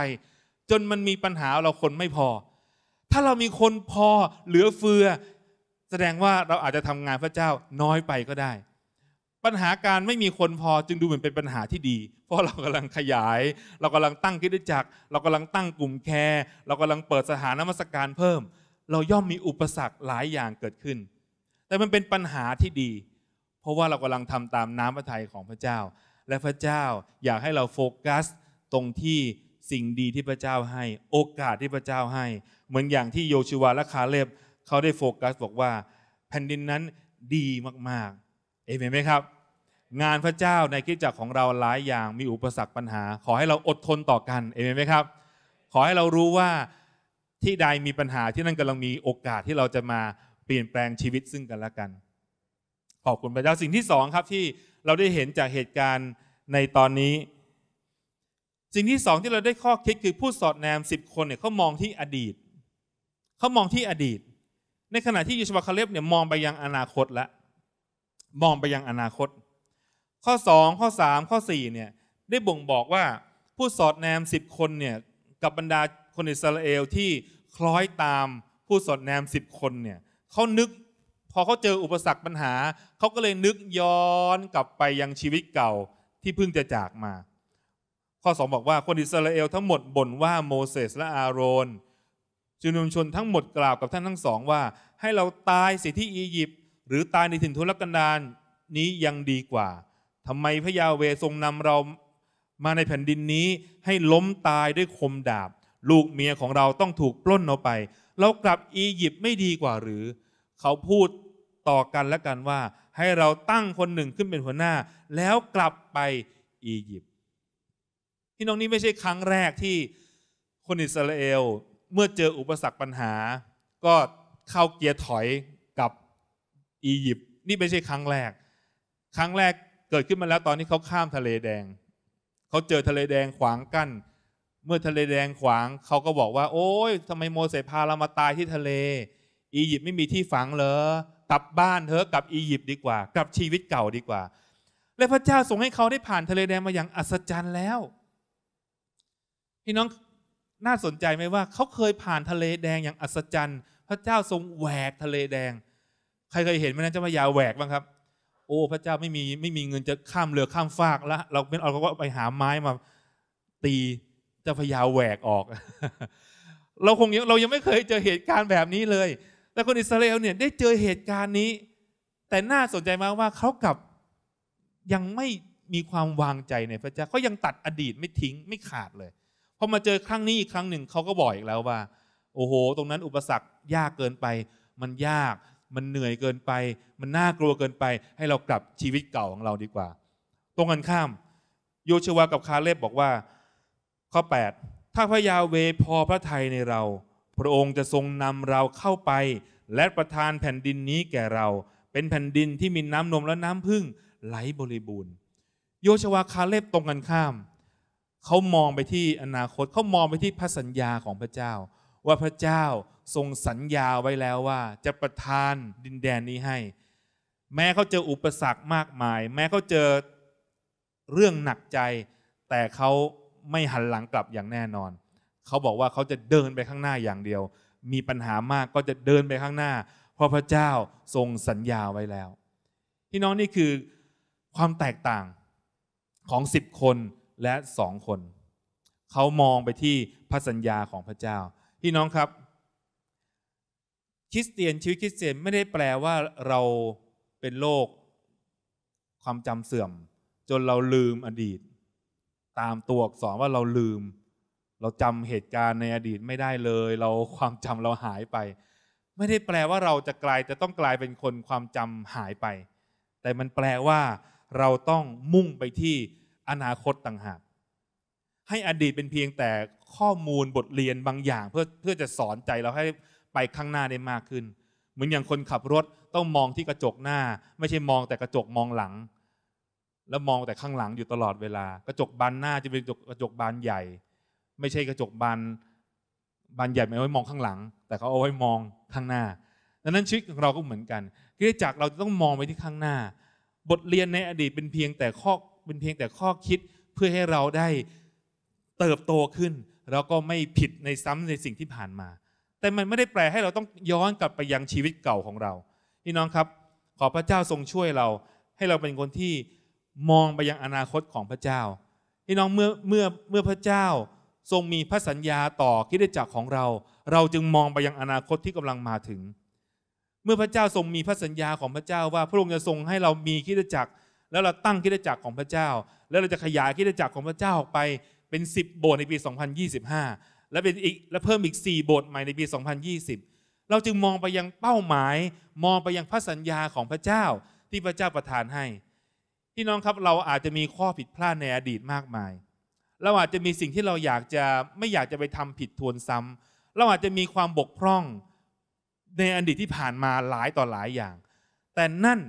[SPEAKER 1] จนมันมีปัญหาเราคนไม่พอ ถ้าเรามีคนพอเหลือเฟือ แสดงว่าเราอาจจะทำงานพระเจ้าน้อยไปก็ได้ ปัญหาการไม่มีคนพอจึงดูเหมือนเป็นปัญหาที่ดี เพราะเรากำลังขยาย เรากำลังตั้งคิดจักรเรากำลังตั้งกลุ่มแคร์เรากำลังเปิดสถานนมัสการเพิ่มเราย่อมมีอุปสรรคหลายอย่างเกิดขึ้น แต่มันเป็นปัญหาที่ดี เพราะว่าเรากำลังทำตามน้ำพระทัยของพระเจ้า และพระเจ้าอยากให้เราโฟกัสตรงที่สิ่งดีที่พระเจ้าให้ โอกาสที่พระเจ้าให้ เหมือนอย่างที่โยชูวาและคาเลบเขาได้โฟกัสบอกว่าแผ่นดินนั้นดีมาก ๆ เอเมนไหมครับ งานพระเจ้าในคิดจักรของเราหลายอย่าง มีอุปสรรคปัญหา ขอให้เราอดทนต่อกัน เอเมนไหมครับ ขอให้เรารู้ว่าที่ใดมีปัญหาที่นั่นกำลังมีโอกาสที่เราจะมาเปลี่ยนแปลงชีวิตซึ่งกันและกันขอบคุณพระเจ้าสิ่งที่สองครับที่เราได้เห็นจากเหตุการณ์ในตอนนี้ สิ่งที่สองที่เราได้ข้อคิดคือผู้สอดแนมสิบคนเนี่ยเขามองที่อดีตเขามองที่อดีต ในขณะที่ยูชวาคาเลบเนี่ยมองไปยังอนาคตละมองไปยังอนาคต ข้อสองข้อสามข้อสี่เนี่ย ได้บ่งบอกว่าผู้สอดแนมสิบคนเนี่ยกับบรรดาคนอิสราเอลที่คล้อยตามผู้สอดแนมสิบคนเนี่ยเขานึกพอเขาเจออุปสรรคปัญหา เขาก็เลยนึกย้อนกลับไปยังชีวิตเก่าที่เพิ่งจะจากมา ข้อสองบอกว่าคนอิสราเอลทั้งหมดบ่นว่าโมเสสและอาโรนจุนุมชนทั้งหมดกล่าวกับท่านทั้งสองว่า ให้เราตายเสียที่อียิปต์หรือตายในถิ่นทุรกันดารนี้ยังดีกว่าทำไมพระยาเวทรงนำเรามาในแผ่นดินนี้ให้ล้มตายด้วยคมดาบลูกเมียของเราต้องถูกปล้นเอาไป เรากลับอียิปต์ไม่ดีกว่าหรือ เขาพูดต่อกันและกันว่า ให้เราตั้งคนหนึ่งขึ้นเป็นหัวหน้า แล้วกลับไปอียิปต์พี่น้องนี่ไม่ใช่ครั้งแรกที่คนอิสราเอลเมื่อเจออุปสรรคปัญหา ก็เข้าเกียร์ถอยกับอียิปต์นี่ไม่ใช่ครั้งแรก ครั้งแรกเกิดขึ้นมาแล้วตอนนี้เขาข้ามทะเลแดงเขาเจอทะเลแดงขวางกั้นเมื่อทะเลแดงขวางเขาก็บอกว่า โอ้ยทำไมโมเสสพาเรามาตายที่ทะเลอียิปต์ไม่มีที่ฝังเหรอกลับบ้านเถอะกลับอียิปต์ดีกว่ากลับชีวิตเก่าดีกว่า และพระเจ้าส่งให้เขาได้ผ่านทะเลแดงมาอย่างอัศจรรย์แล้ว พี่น้องน่าสนใจไหมว่าเขาเคยผ่านทะเลแดงอย่างอัศจรรย์ พระเจ้าทรงแหวกทะเลแดง ใครเคยเห็นไหมนะเจ้าพยาแหวกบ้างครับ โอ้ พระเจ้าไม่มีไม่มีเงินจะข้ามเรือข้ามฟากแล้วเราเป็นเราก็ไปหาไม้มาตีจะพยาแหวกออก เราคงเรายังไม่เคยเจอเหตุการณ์แบบนี้เลย แต่คนอิสราเอลเนี่ยได้เจอเหตุการณ์นี้ แต่น่าสนใจมากว่าเขากับยังไม่มีความวางใจในพระเจ้าเขายังตัดอดีตไม่ทิ้งไม่ขาดเลย พอมาเจอครั้งนี้อีกครั้งหนึ่งเขาก็บอกอีกแล้วว่า โอ้โห ตรงนั้น อุปสรรคยากเกินไป มันยาก มันเหนื่อยเกินไป มันน่ากลัวเกินไป ให้เรากลับชีวิตเก่าของเราดีกว่า ตรงกันข้าม โยชวา กับคาเลบบอกว่าข้อ8ถ้าพระยาเวพอพระทัยในเรา พระองค์จะทรงนำเราเข้าไป และประทานแผ่นดินนี้แก่เรา เป็นแผ่นดินที่มีน้ำนมและน้ำพึ่งไหลบริบูรณ์โยชวาคาเลบตรงกันข้ามเขามองไปที่อนาคตเขามองไปที่พระสัญญาของพระเจ้า ว่าพระเจ้าทรงสัญญาไว้แล้วว่าจะประทานดินแดนนี้ให้ แม้เขาเจออุปสรรคมากมาย แม้เขาเจอเรื่องหนักใจ แต่เขาไม่หันหลังกลับอย่างแน่นอน เขาบอกว่าเขาจะเดินไปข้างหน้าอย่างเดียว มีปัญหามากก็จะเดินไปข้างหน้า เพราะพระเจ้าทรงสัญญาไว้แล้วพี่น้องนี่คือความแตกต่างของสิบคนและสองคน เขามองไปที่พระสัญญาของพระเจ้าพี่น้องครับ คริสเตียนชีวิตคริสเตียนไม่ได้แปลว่าเราเป็นโรคความจำเสื่อม จนเราลืมอดีตตามตัวอักษรว่าเราลืม เราจำเหตุการณ์ในอดีตไม่ได้เลย เราความจำเราหายไป ไม่ได้แปลว่าเราจะกลายจะต้องกลายเป็นคนความจำหายไป แต่มันแปลว่าเราต้องมุ่งไปที่อนาคตต่างหากให้อดีตเป็นเพียงแต่ข้อมูลบทเรียนบางอย่าง เพื่อเพื่อจะสอนใจเราให้ไปข้างหน้าได้มากขึ้น เหมือนอย่างคนขับรถต้องมองที่กระจกหน้า ไม่ใช่มองแต่กระจกมองหลังแล้วมองแต่ข้างหลังอยู่ตลอดเวลากระจกบานหน้าจะเป็นกระจกบานใหญ่ ไม่ใช่กระจกบานบานใหญ่ไม่ไว้มองข้างหลัง แต่เขาเอาไว้มองข้างหน้า ดังนั้นชีวิตของเราก็เหมือนกันคริสตจักรเราจะต้องมองไปที่ข้างหน้า บทเรียนในอดีตเป็นเพียงแต่ข้อเป็นเพียงแต่ข้อคิดเพื่อให้เราได้เติบโตขึ้น เราก็ไม่ผิดในซ้ำในสิ่งที่ผ่านมา แต่มันไม่ได้แปลให้เราต้องย้อนกลับไปยังชีวิตเก่าของเราพี่น้องครับ ขอพระเจ้าทรงช่วยเราให้เราเป็นคนที่มองไปยังอนาคตของพระเจ้าพี่น้องเมื่อเมื่อเมื่อพระเจ้าทรงมีพระสัญญาต่อคิดจักรของเรา เราจึงมองไปยังอนาคตที่กำลังมาถึง เมื่อพระเจ้าทรงมีพระสัญญาของพระเจ้าว่าพระองค์จะทรงให้เรามีคิดจักรแล้วเราตั้งคิดจักรของพระเจ้า แล้วเราจะขยายคิดจักรของพระเจ้าออกไปเป็น 10 โบสถ์ในปี 2025 และเป็นอีกและเพิ่มอีก4โบสถ์ใหม่ในปี 2020 เราจึงมองไปยังเป้าหมายมองไปยังพระสัญญาของพระเจ้าที่พระเจ้าประทานให้พี่น้องครับเราอาจจะมีข้อผิดพลาดในอดีตมากมายเราอาจจะมีสิ่งที่เราอยากจะไม่อยากจะไปทำผิดทวนซ้ำ เราอาจจะมีความบกพร่องในอดีตที่ผ่านมาหลายต่อหลายอย่าง แต่นั่น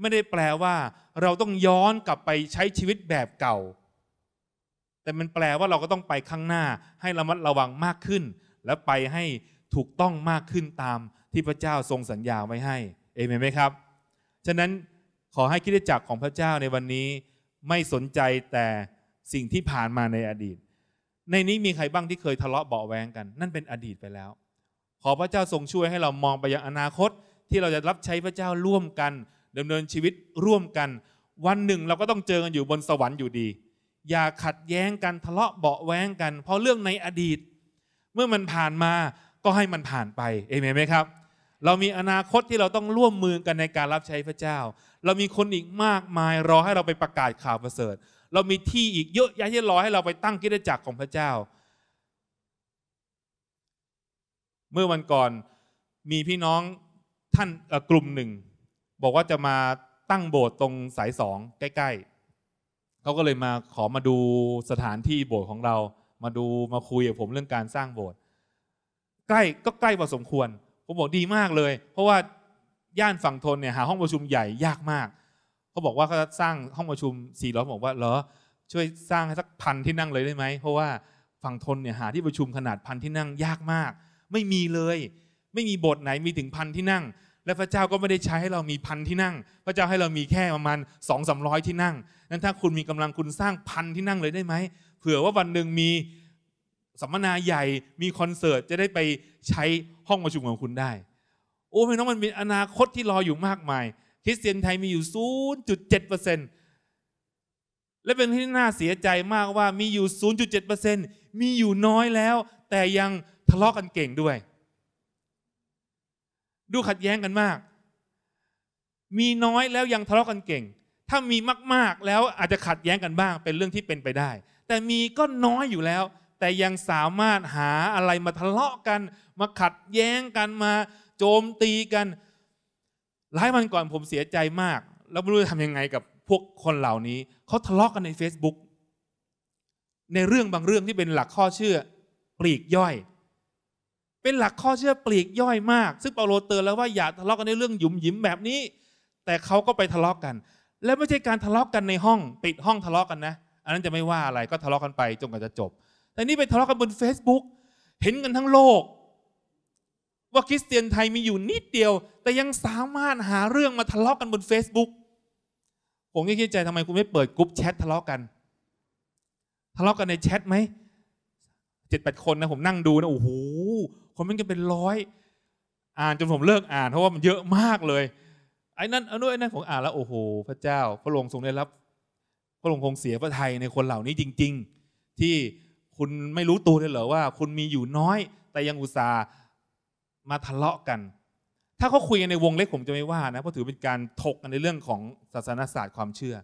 [SPEAKER 1] ไม่ได้แปลว่าเราต้องย้อนกลับไปใช้ชีวิตแบบเก่า แต่มันแปลว่าเราก็ต้องไปข้างหน้าให้ระมัดระวังมากขึ้น และไปให้ถูกต้องมากขึ้นตามที่พระเจ้าทรงสัญญาไว้ให้เอเมนไหมครับฉะนั้นขอให้คิดจักของพระเจ้าในวันนี้ไม่สนใจแต่สิ่งที่ผ่านมาในอดีต ในนี้มีใครบ้างที่เคยทะเลาะเบาแวงกันนั่นเป็นอดีตไปแล้ว ขอพระเจ้าทรงช่วยให้เรามองไปยังอนาคตที่เราจะรับใช้พระเจ้าร่วมกัน ดำเนินชีวิตร่วมกัน วันหนึ่งเราก็ต้องเจอกันอยู่บนสวรรค์อยู่ดี อย่าขัดแย้งกันทะเลาะเบาแวงกัน เพราะเรื่องในอดีต เมื่อมันผ่านมาก็ให้มันผ่านไปเอเมนไหมครับเรามีอนาคตที่เราต้องร่วมมือกันในการรับใช้พระเจ้า เรามีคนอีกมากมายรอให้เราไปประกาศข่าวประเสริฐ เรามีที่อีกเยอะแยะที่รอให้เราไปตั้งกิจจักรของพระเจ้า เมื่อวันก่อนมีพี่น้องท่านกลุ่มหนึ่ง บอกว่าจะมาตั้งโบสถ์ตรงสายสองใกล้ๆ เขาก็เลยมาขอมาดูสถานที่โบสถ์ของเรามาดูมาคุยกับผมเรื่องการสร้างโบสถ์ใกล้ก็ใกล้พอสมควรผมบอก ดีมากเลย เพราะว่าย่านฝั่งทนเนี่ยหาห้องประชุมใหญ่ยากมากเขาบอกว่าเขาสร้างห้องประชุมสี่ร้อยบอกว่าเหรอช่วยสร้างให้สักพันที่นั่งเลยได้ไหมเพราะว่าฝั่งทนเนี่ยหาที่ประชุมขนาดพันที่นั่งยากมาก ไม่มีเลย ไม่มีบทไหนมีถึงพันที่นั่ง และพระเจ้าก็ไม่ได้ใช้ให้เรามีพันที่นั่ง พระเจ้าให้เรามีแค่ประมาณสองสามร้อยที่นั่งนั้นถ้าคุณมีกำลังคุณสร้างพันที่นั่งเลยได้ไหมเผื่อว่าวันหนึ่งมีสัมมนาใหญ่มีคอนเสิร์ตจะได้ไปใช้ห้องประชุมของคุณได้ โอ้พี่น้องมันมีอนาคตที่รออยู่มากมายคริสเตียนไทยมีอยู่ 0.7%และเป็นที่น่าเสียใจมากว่ามีอยู่ 0.7%มีอยู่น้อยแล้ว แต่ยังทะเลาะกันเก่งด้วย ดูขัดแย้งกันมาก มีน้อยแล้วยังทะเลาะกันเก่ง ถ้ามีมากๆแล้วอาจจะขัดแย้งกันบ้าง เป็นเรื่องที่เป็นไปได้ แต่มีก็น้อยอยู่แล้วแต่ยังสามารถหาอะไรมาทะเลาะกัน มาขัดแย้งกัน มา โจมตีกัน หลายวันก่อนผมเสียใจมาก แล้วไม่รู้จะทำยังไงกับพวกคนเหล่านี้ เขาทะเลาะกันใน Facebook ในเรื่องบางเรื่องที่เป็นหลักข้อเชื่อ ปลีกย่อย เป็นหลักข้อเชื่อปลีกย่อยมาก ซึ่งเปาโลเตือนแล้วว่าอย่าทะเลาะกกันในเรื่องหยุมหยิมแบบนี้ แต่เขาก็ไปทะเลาะกกัน และไม่ใช่การทะเลาะกกันในห้อง ปิดห้องทะเลาะกกันนะ อันนั้นจะไม่ว่าอะไรก็ทะเลาะกกันไปจนกว่าจะจบแต่นี่ไปทะเลาะกันบน Facebook เห็นกันทั้งโลก ว่าคริสเตียนไทยมีอยู่นิดเดียว แต่ยังสามารถหาเรื่องมาทะเลาะกันบน Facebook ผมก็คิดใจทำไมคุณไม่เปิดกลุ่มแชททะเลาะกัน ทะเลาะกันในแชทไหมเจ็ดแปดคนนะผมนั่งดูนะ โอ้โหคนมันกันเป็นร้อย อ่านจนผมเลิกอ่านเพราะว่ามันเยอะมากเลยไอ้นั่นเอาด้วยไอ้นั่นผมอ่านแล้ว โอ้โห พระเจ้าพระองค์ทรงได้รับพระองค์คงเสียพระไทยในคนเหล่านี้จริง ๆ ที่คุณไม่รู้ตัวเลยเหรอว่าคุณมีอยู่น้อยแต่ยังอุตส่าห์มาทะเลาะกัน ถ้าเขาคุยกันในวงเล็กผมจะไม่ว่า นะเพราะถือเป็นการถกกันในเรื่องของศาสนศาสตร์ความเชื่อ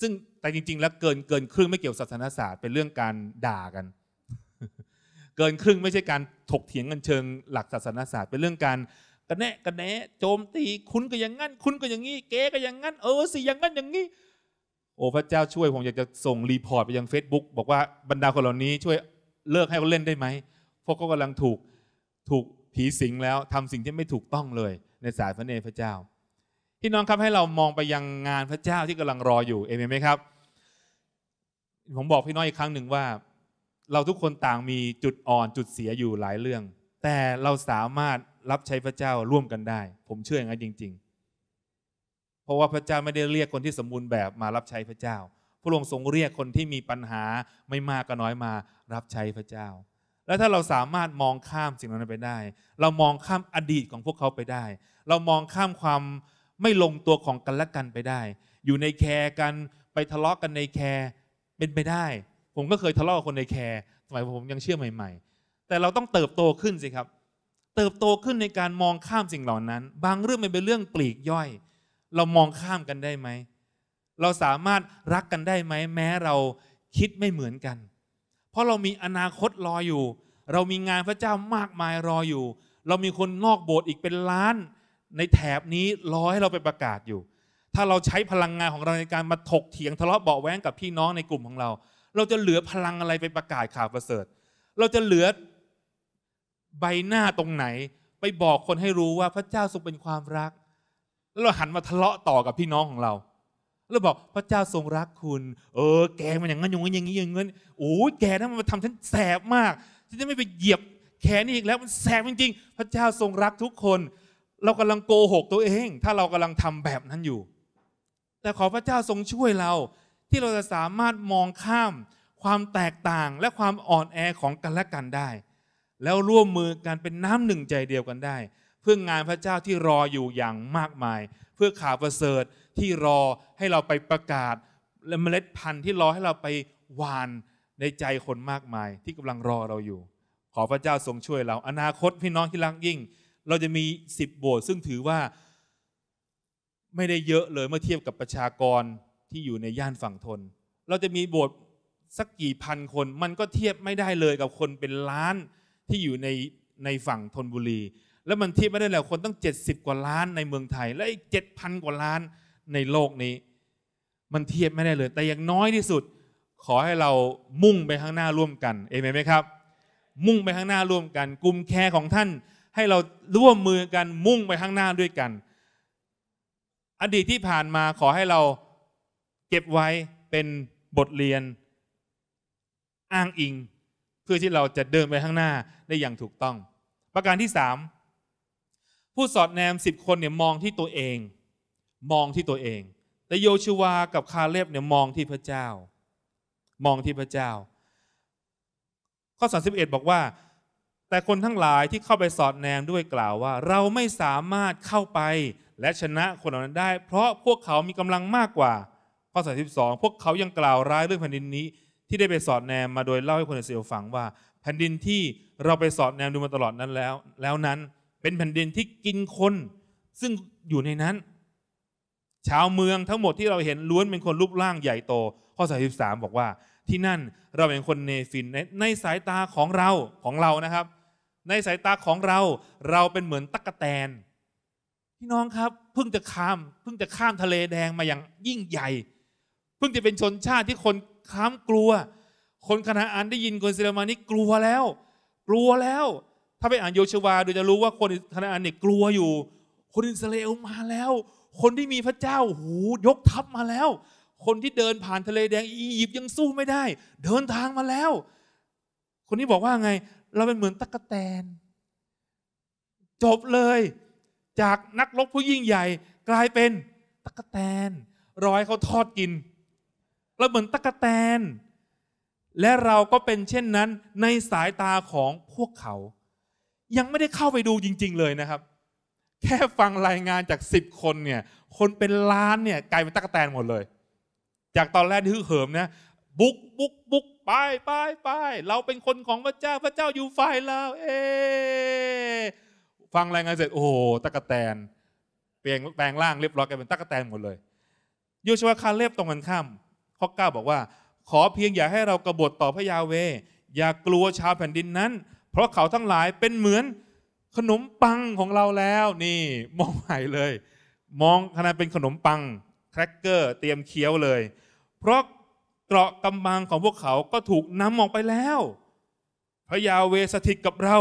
[SPEAKER 1] ซึ่งแต่จริง ๆ แล้วเกินเกินครึ่งไม่เกี่ยวศาสนศาสตร์ เป็นเรื่องการด่ากัน เกินครึ่งไม่ใช่การถกเถียงกันเชิง หลักศาสนศาสตร์เป็นเรื่องการกระแนะกระแนะโจมตีคุณก็อย่างงั้น คุณก็อย่างงี้เก๊ก็อย่างงั้นเออสิอย่างงั้นอย่างงี้โอ้ พระเจ้าช่วยผมอยากจะส่งรีพอร์ตไปยัง Facebook บอกว่าบรรดาคนเหล่านี้ช่วยเลิกให้เขาเล่นได้ไหมพวกเขากำลังถูกถูกผีสิงแล้วทำสิ่งที่ไม่ถูกต้องเลยในสายพระเนรพระเจ้า พี่น้องครับให้เรามองไปยังงานพระเจ้าที่กำลังรออยู่ เอเมนไหมครับ ผมบอกพี่น้องอีกครั้งหนึ่งว่า เราทุกคนต่างมีจุดอ่อนจุดเสียอยู่หลายเรื่อง แต่เราสามารถรับใช้พระเจ้าร่วมกันได้ ผมเชื่ออย่างนั้นจริงเพราะว่าพระเจ้าไม่ได้เรียกคนที่สมบูรณ์แบบมารับใช้พระเจ้า พระองค์ทรงเรียกคนที่มีปัญหาไม่มากก็น้อยมารับใช้พระเจ้า และถ้าเราสามารถมองข้ามสิ่งนั้นไปได้ เรามองข้ามอดีตของพวกเขาไปได้ เรามองข้ามความไม่ลงตัวของกันและกันไปได้ อยู่ในแคร์กันไปทะเลาะกกันในแคร์เป็นไปได้ ผมก็เคยทะเลาะกับคนในแคร์สมัยผมยังเชื่อใหม่ ๆ แต่เราต้องเติบโตขึ้นสิครับ เติบโตขึ้นในการมองข้ามสิ่งเหล่านั้น บางเรื่องมันเป็นเรื่องปลีกย่อยเรามองข้ามกันได้ไหม เราสามารถรักกันได้ไหมแม้ เราคิดไม่เหมือนกัน เพราะเรามีอนาคตรออยู่ เรามีงานพระเจ้ามากมายรออยู่ เรามีคนนอกโบสถ์อีกเป็นล้าน ในแถบนี้รอให้เราไปประกาศอยู่ ถ้าเราใช้พลังงานของเราในการมาถกเถียงทะเลาะเบาแว้งกับ พี่น้องในกลุ่มของเรา เราจะเหลือพลังอะไรไปประกาศข่าวประเสริฐ เราจะเหลือใบหน้าตรงไหนไปบอกคนให้รู้ว่าพระเจ้าทรงเป็นความรักแล้วเราหันมาทะเลาะต่อกับพี่น้องของเรา แล้วบอกพระเจ้าทรงรักคุณ เออ แกมันอย่างนั้นอย่างนี้อย่างนี้อย่างนี้โอ้ยแกนั้นมันทำฉันแสบมากฉันจะไม่ไปเหยียบแขนนี่อีกแล้วมันแสบจริงๆ พระเจ้าทรงรักทุกคน เรากำลังโกหกตัวเอง ถ้าเรากำลังทำแบบนั้นอยู่ แต่ขอพระเจ้าทรงช่วยเราที่เราจะสามารถมองข้าม ความแตกต่างและความอ่อนแอของกันและกันได้ แล้วร่วมมือกันเป็นน้ำหนึ่งใจเดียวกันได้พื่องานพระเจ้าที่รออยู่อย่างมากมาย เพื่อข่าวประเสริฐที่รอให้เราไปประกาศและเมล็ดพันธุ์ที่รอให้เราไป หวานในใจคนมากมาย ที่กำลังรอเราอยู่ ขอพระเจ้าทรงช่วยเราอนาคตพี่น้องที่รักยิ่ง เราจะมีสิบโบสถ์ซึ่งถือว่าไม่ได้เยอะเลยเมื่อเทียบกับประชากรที่อยู่ในย่านฝั่งทน เราจะมีโบสถ์สักกี่พันคน มันก็เทียบไม่ได้เลยกับคนเป็นล้านที่อยู่ในในฝั่งทนบุรีแล้วมันเทียบไม่ได้แล้วคนตั้ง70กว่าล้านในเมืองไทยและอีก7,000กว่าล้านในโลกนี้ มันเทียบไม่ได้เลย แต่อย่างน้อยที่สุด ขอให้เรามุ่งไปข้างหน้าร่วมกันเอเมนไหมครับ มุ่งไปข้างหน้าร่วมกันกลุ่มแคร์ของท่าน ให้เราร่วมมือกันมุ่งไปข้างหน้าด้วยกันอดีตที่ผ่านมาขอให้เราเก็บไว้เป็นบทเรียนอ้างอิง เพื่อที่เราจะเดินไปข้างหน้าได้อย่างถูกต้อง ประการที่สามผู้สอดแนมสิบคนเนี่ยมองที่ตัวเองมองที่ตัวเอง แต่โยชูวากับ คาเลบเนี่ยมองที่พระเจ้า มองที่พระเจ้า ข้อ31 บอกว่าแต่คนทั้งหลายที่เข้าไปสอดแนมด้วยกล่าวว่า เราไม่สามารถเข้าไปและชนะคนเหล่านั้นได้ เพราะพวกเขามีกำลังมากกว่า ข้อ32 พวกเขายังกล่าวร้ายเรื่องแผ่นดินนี้ ที่ได้ไปสอดแนมมาโดยเล่าให้คนอิสราเอลฟังว่า แผ่นดินที่เราไปสอดแนมดูมาตลอดนั้นแล้ว แล้วนั้นเป็นแผ่นดินที่กินคนซึ่งอยู่ในนั้น ชาวเมืองทั้งหมดที่เราเห็นล้วนเป็นคนรูปร่างใหญ่โต ข้อ33บอกว่า ที่นั่นเราเป็นคนเนฟินในในสายตาของเราของเรานะครับ ในสายตาของเราเราเป็นเหมือนตะกะแตนพี่น้องครับเพิ่งจะข้ามเพิ่งจะข้ามทะเลแดงมาอย่างยิ่งใหญ่เพิ่งจะเป็นชนชาติที่คนข้ามกลัว คนคณะอันได้ยินคนเซเลมานี่กลัวแล้ว กลัวแล้วาไปอ่านโยชวาดูจะรู้ว่าคนคณะอันเนี่ยกลัวอยู่ คนอิสราเอลมาแล้ว คนที่มีพระเจ้าหูยกทัพมาแล้ว คนที่เดินผ่านทะเลแดงอียิปต์ยังสู้ไม่ได้ เดินทางมาแล้ว คนนี้บอกว่าไง เราเป็นเหมือนตะกะแตน จบเลย จากนักรบผู้ยิ่งใหญ่ กลายเป็นตะกะแตน ร้อยเขาทอดกิน เราเหมือนตะกะแตน และเราก็เป็นเช่นนั้นในสายตาของพวกเขายังไม่ได้เข้าไปดูจริง ๆ เลยนะครับ แค่ฟังรายงานจากสิบคนเนี่ย คนเป็นล้านเนี่ยกลายเป็นตะกแตนหมดเลย จากตอนแรกที่ฮึ่เหิมนะบุกบุกบุกไปไปไปเราเป็นคนของพระเจ้าพระเจ้าอยู่ฝ่ายเราเอ ฟังรายงานเสร็จโอ้โหตะกแตนเปลี่ยนแปลงร่างเรียบร้อยกลายเป็นตะกแตนหมดเลยโยชวาคาเลบตรงกันข้ามข้อเก้าบอกว่า ขอเพียงอย่าให้เรากระบฏต่อพระยาเว อย่ากลัวชาวแผ่นดินนั้นเพราะเขาทั้งหลายเป็นเหมือนขนมปังของเราแล้ว นี่ มองใหม่เลย มองขนาดเป็นขนมปังแครกเกอร์ เตรียมเคี้ยวเลย เพราะเกราะกำบังของพวกเขาก็ถูกนำออกไปแล้วพระยาเวสถิตกับเรา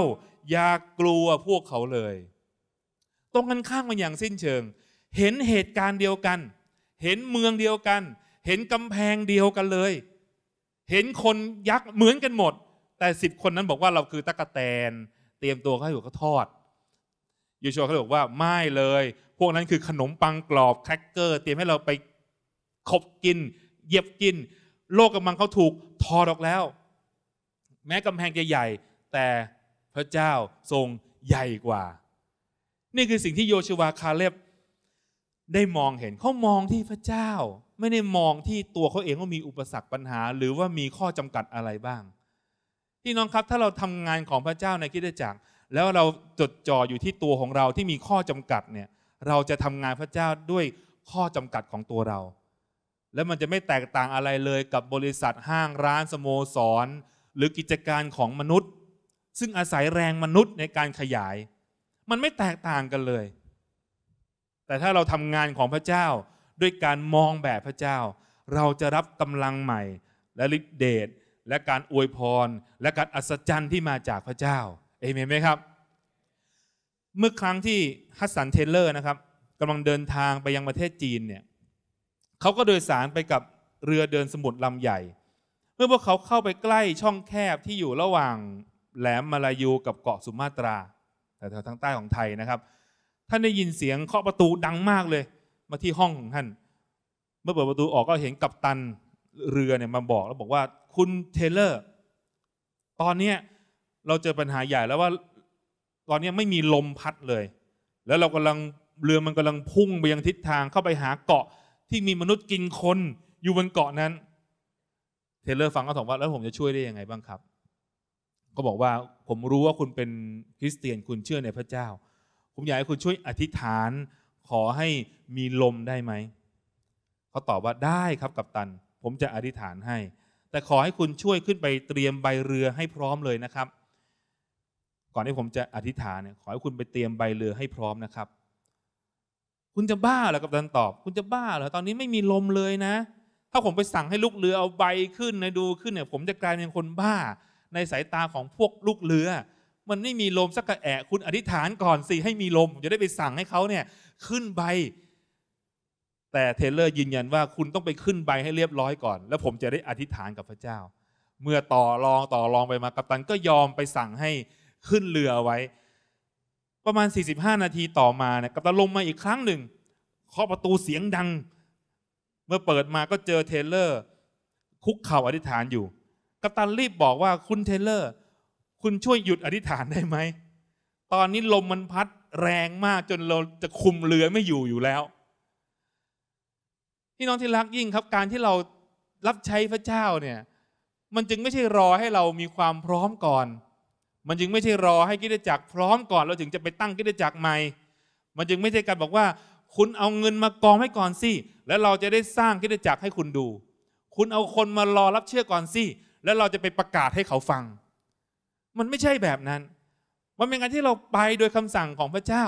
[SPEAKER 1] อย่ากกลัวพวกเขาเลย ตรงกันข้ามกันอย่างสิ้นเชิง เห็นเหตุการณ์เดียวกัน เห็นเมืองเดียวกัน เห็นกำแพงเดียวกันเลย เห็นคนยักษ์เหมือนกันหมดแต่สิบคนนั้นบอกว่าเราคือตะกะแตน เตรียมตัวเขาอยู่ก็ทอดยูชัวเขาบอกว่าไม่เลย พวกนั้นคือขนมปังกรอบแครกเกอร์ เตรียมให้เราไป ขบกิน เย็บกิน โลกกำลังเขาถูกทอดออกแล้ว แม้กำแพงจะใหญ่ แต่พระเจ้าทรงใหญ่กว่า นี่คือสิ่งที่โยชวาคาเลบได้มองเห็นเขามองที่พระเจ้า ไม่ได้มองที่ตัวเขาเองว่ามีอุปสรรคปัญหา หรือว่ามีข้อจำกัดอะไรบ้างพี่น้องครับ ถ้าเราทำงานของพระเจ้าในคิดจักรแล้วเราจดจ่ออยู่ที่ตัวของเราที่มีข้อจำกัดเนี่ยเราจะทำงานพระเจ้าด้วยข้อจำกัดของตัวเรา แล้วมันจะไม่แตกต่างอะไรเลยกับบริษัทห้างร้านสโมสร หรือกิจการของมนุษย์ ซึ่งอาศัยแรงมนุษย์ในการขยาย มันไม่แตกต่างกันเลย แต่ถ้าเราทำงานของพระเจ้า ด้วยการมองแบบพระเจ้า เราจะรับกำลังใหม่และฤทธิเดชและการอวยพร และการอัศจรรย์ที่มาจากพระเจ้าเอเมนไหมครับ เมื่อครั้งที่ฮัสสันเทเลอร์นะครับกำลังเดินทางไปยังประเทศจีนเนี่ยเขาก็โดยสารไปกับเรือเดินสมุทรลำใหญ่ เมื่อพวกเขาเข้าไปใกล้ช่องแคบที่อยู่ระหว่าง แหลมมาลายูกับเกาะสุมาตราแถวทางใต้ของไทยนะครับ ท่านได้ยินเสียงเคาะประตูดังมากเลยมาที่ห้องของท่าน เมื่อเปิดประตูออกก็เห็นกัปตันเรือเนี่ยมาบอกแล้วบอกว่าคุณเทเลอร์ ตอนเนี้ยเราเจอปัญหาใหญ่แล้วว่า ตอนนี้ไม่มีลมพัดเลย แล้วเรากำลังเรือมันกำลังพุ่งไปยังทิศทางเข้าไปหาเกาะ ที่มีมนุษย์กินคน อยู่บนเกาะนั้นเทเลอร์ฟังก็ถามว่า แล้วผมจะช่วยได้ยังไงบ้างครับ ก็บอกว่าผมรู้ว่าคุณเป็นคริสเตียนคุณเชื่อในพระเจ้า ผมอยากให้คุณช่วยอธิษฐานขอให้มีลมได้ไหมเขาตอบว่าได้ครับกัปตันผมจะอธิษฐานให้ แต่ขอให้คุณช่วยขึ้นไปเตรียมใบเรือให้พร้อมเลยนะครับ ก่อนที่ผมจะอธิษฐานเนี่ย ขอให้คุณไปเตรียมใบเรือให้พร้อมนะครับ คุณจะบ้าเหรอ กับตันตอบ คุณจะบ้าเหรอ ตอนนี้ไม่มีลมเลยนะ ถ้าผมไปสั่งให้ลูกเรือเอาใบขึ้นนะดูขึ้นเนี่ย ผมจะกลายเป็นคนบ้า ในสายตาของพวกลูกเรือ มันไม่มีลมสักกระแอะคุณอธิษฐานก่อนสิให้มีลมผมจะได้ไปสั่งให้เขาเนี่ยขึ้นใบแต่เทเลอร์ยืนยันว่าคุณต้องไปขึ้นใบให้เรียบ ร้อยก่อน แล้วผมจะได้อธิษฐานกับพระเจ้า เมื่อต่อรองต่อรองไปมากัปตันก็ยอมไปสั่งให้ขึ้นเรือไว้ ประมาณ 45 นาทีต่อมาเนี่ยกัปตันลงมาอีกครั้งหนึ่งเคาะประตูเสียงดัง เมื่อเปิดมาก็เจอเทเลอร์ คุกเข่าอธิษฐานอยู่กัปตันรีบบอกว่าคุณเทเลอร์ คุณช่วยหยุดอธิษฐานได้ไหมตอนนี้ลมมันพัดแรงมากจนเราจะคุมเรือไม่อยู่อยู่แล้วพี่น้องที่รักยิ่งครับการที่เรารับใช้พระเจ้าเนี่ยมันจึงไม่ใช่รอให้เรามีความพร้อมก่อน มันจึงไม่ใช่รอให้กิจจักรพร้อมก่อน เราถึงจะไปตั้งกิจจักรใหม่มันจึงไม่ใช่การบอกว่า คุณเอาเงินมากองให้ก่อนสิแล้วเราจะได้สร้างกิจจักรให้คุณดู คุณเอาคนมารอรับเชื่อก่อนสิแล้วเราจะไปประกาศให้เขาฟัง มันไม่ใช่แบบนั้นมันเป็นการที่เราไปโดยคำสั่งของพระเจ้า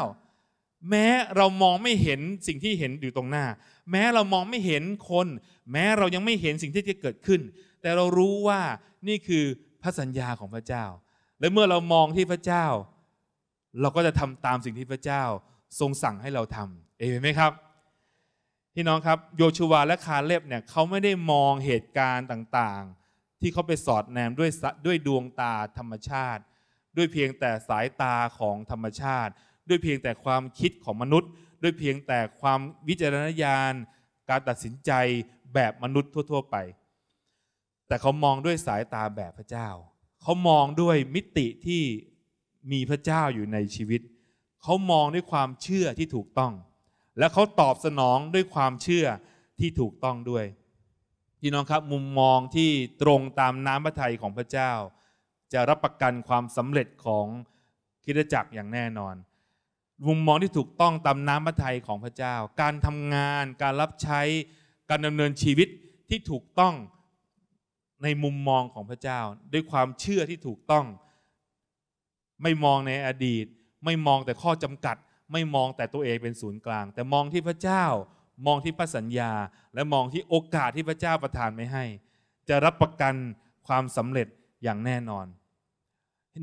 [SPEAKER 1] แม้เรามองไม่เห็นสิ่งที่เห็นอยู่ตรงหน้า แม้เรามองไม่เห็นคน แม้เรายังไม่เห็นสิ่งที่จะเกิดขึ้น แต่เรารู้ว่านี่คือพระสัญญาของพระเจ้า และเมื่อเรามองที่พระเจ้า เราก็จะทำตามสิ่งที่พระเจ้าทรงสั่งให้เราทำเห็นไหมครับพี่น้องครับโยชูวาและคาเลบเนี่ยเขาไม่ได้มองเหตุการณ์ต่างๆ ที่เขาไปสอดแนมด้วยด้วยดวงตาธรรมชาติ ด้วยเพียงแต่สายตาของธรรมชาติด้วยเพียงแต่ความคิดของมนุษย์ ด้วยเพียงแต่ความวิจารณญาณ การตัดสินใจแบบมนุษย์ทั่วๆ ไป แต่เขามองด้วยสายตาแบบพระเจ้า เขามองด้วยมิติที่มีพระเจ้าอยู่ในชีวิต เขามองด้วยความเชื่อที่ถูกต้อง และเขาตอบสนองด้วยความเชื่อที่ถูกต้องด้วยพี่น้องครับมุมมองที่ตรงตามน้ำพระทัยของพระเจ้า จะรับประกันความสำเร็จของคิดจักรอย่างแน่นอนมุมมองที่ถูกต้องตามน้ำพระทัยของพระเจ้า การทำงาน การรับใช้ การดำเนินชีวิตที่ถูกต้องในมุมมองของพระเจ้า ด้วยความเชื่อที่ถูกต้อง ไม่มองในอดีต ไม่มองแต่ข้อจำกัด ไม่มองแต่ตัวเองเป็นศูนย์กลาง แต่มองที่พระเจ้า มองที่พระสัญญา และมองที่โอกาสที่พระเจ้าประทานไม่ให้ จะรับประกันความสำเร็จอย่างแน่นอน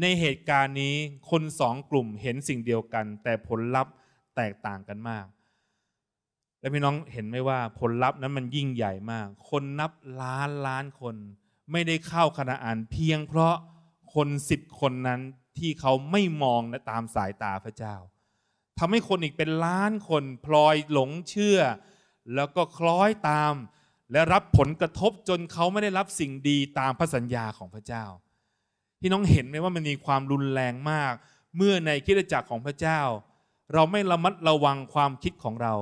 [SPEAKER 1] ในเหตุการณ์นี้คนสองกลุ่มเห็นสิ่งเดียวกัน แต่ผลลัพธ์แตกต่างกันมาก และพี่น้องเห็นไหมว่าผลลัพธ์นั้นมันยิ่งใหญ่มาก คนนับล้านล้านคน ไม่ได้เข้าคณะอ่านเพียงเพราะคนสิบคนนั้นที่เขาไม่มอง ตามสายตาพระเจ้าทำให้คนอีกเป็นล้านคนพลอยหลงเชื่อ แล้วก็คล้อยตาม และรับผลกระทบจนเขาไม่ได้รับสิ่งดีตามพระสัญญาของพระเจ้าพี่น้องเห็นไหมว่ามันมีความรุนแรงมาก เมื่อในคิดจักรของพระเจ้า เราไม่ระมัดระวังความคิดของเรา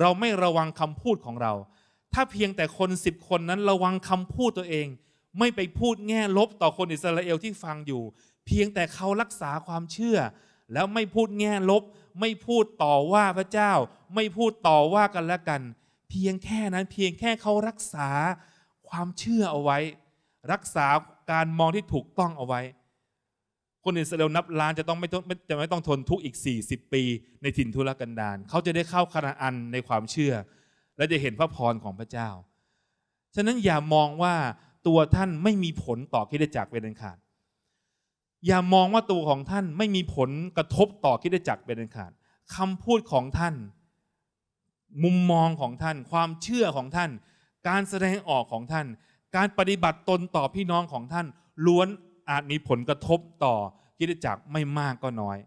[SPEAKER 1] เราไม่ระวังคำพูดของเรา ถ้าเพียงแต่คนสิบคนนั้นระวังคำพูดตัวเอง ไม่ไปพูดแง่ลบต่อคนอิสราเอลที่ฟังอยู่ เพียงแต่เขารักษาความเชื่อ แล้วไม่พูดแง่ลบไม่พูดต่อว่าพระเจ้าไม่พูดต่อว่ากันและกัน เพียงแค่นั้นเพียงแค่เขารักษาความเชื่อเอาไว้ รักษาการมองที่ถูกต้องเอาไว้ คนอิสราเอลนับล้านจะต้องไม่จะไม่ต้องทนทุกข์อีก 40 ปี ในถิ่นทุรกันดารเขาจะได้เข้าคานาอันในความเชื่อ และจะเห็นพระพรของพระเจ้า ฉะนั้นอย่ามองว่าตัวท่านไม่มีผลต่อคิดจักรเป็นอันขาด อย่ามองว่าตัวของท่านไม่มีผลกระทบต่อคิดจักรเป็นอันขาดคำพูดของท่าน มุมมองของท่าน ความเชื่อของท่าน การแสดงออกของท่านการปฏิบัติตนต่อพี่น้องของท่านล้วนอาจมีผลกระทบต่อ กิจจักรไม่มากก็น้อย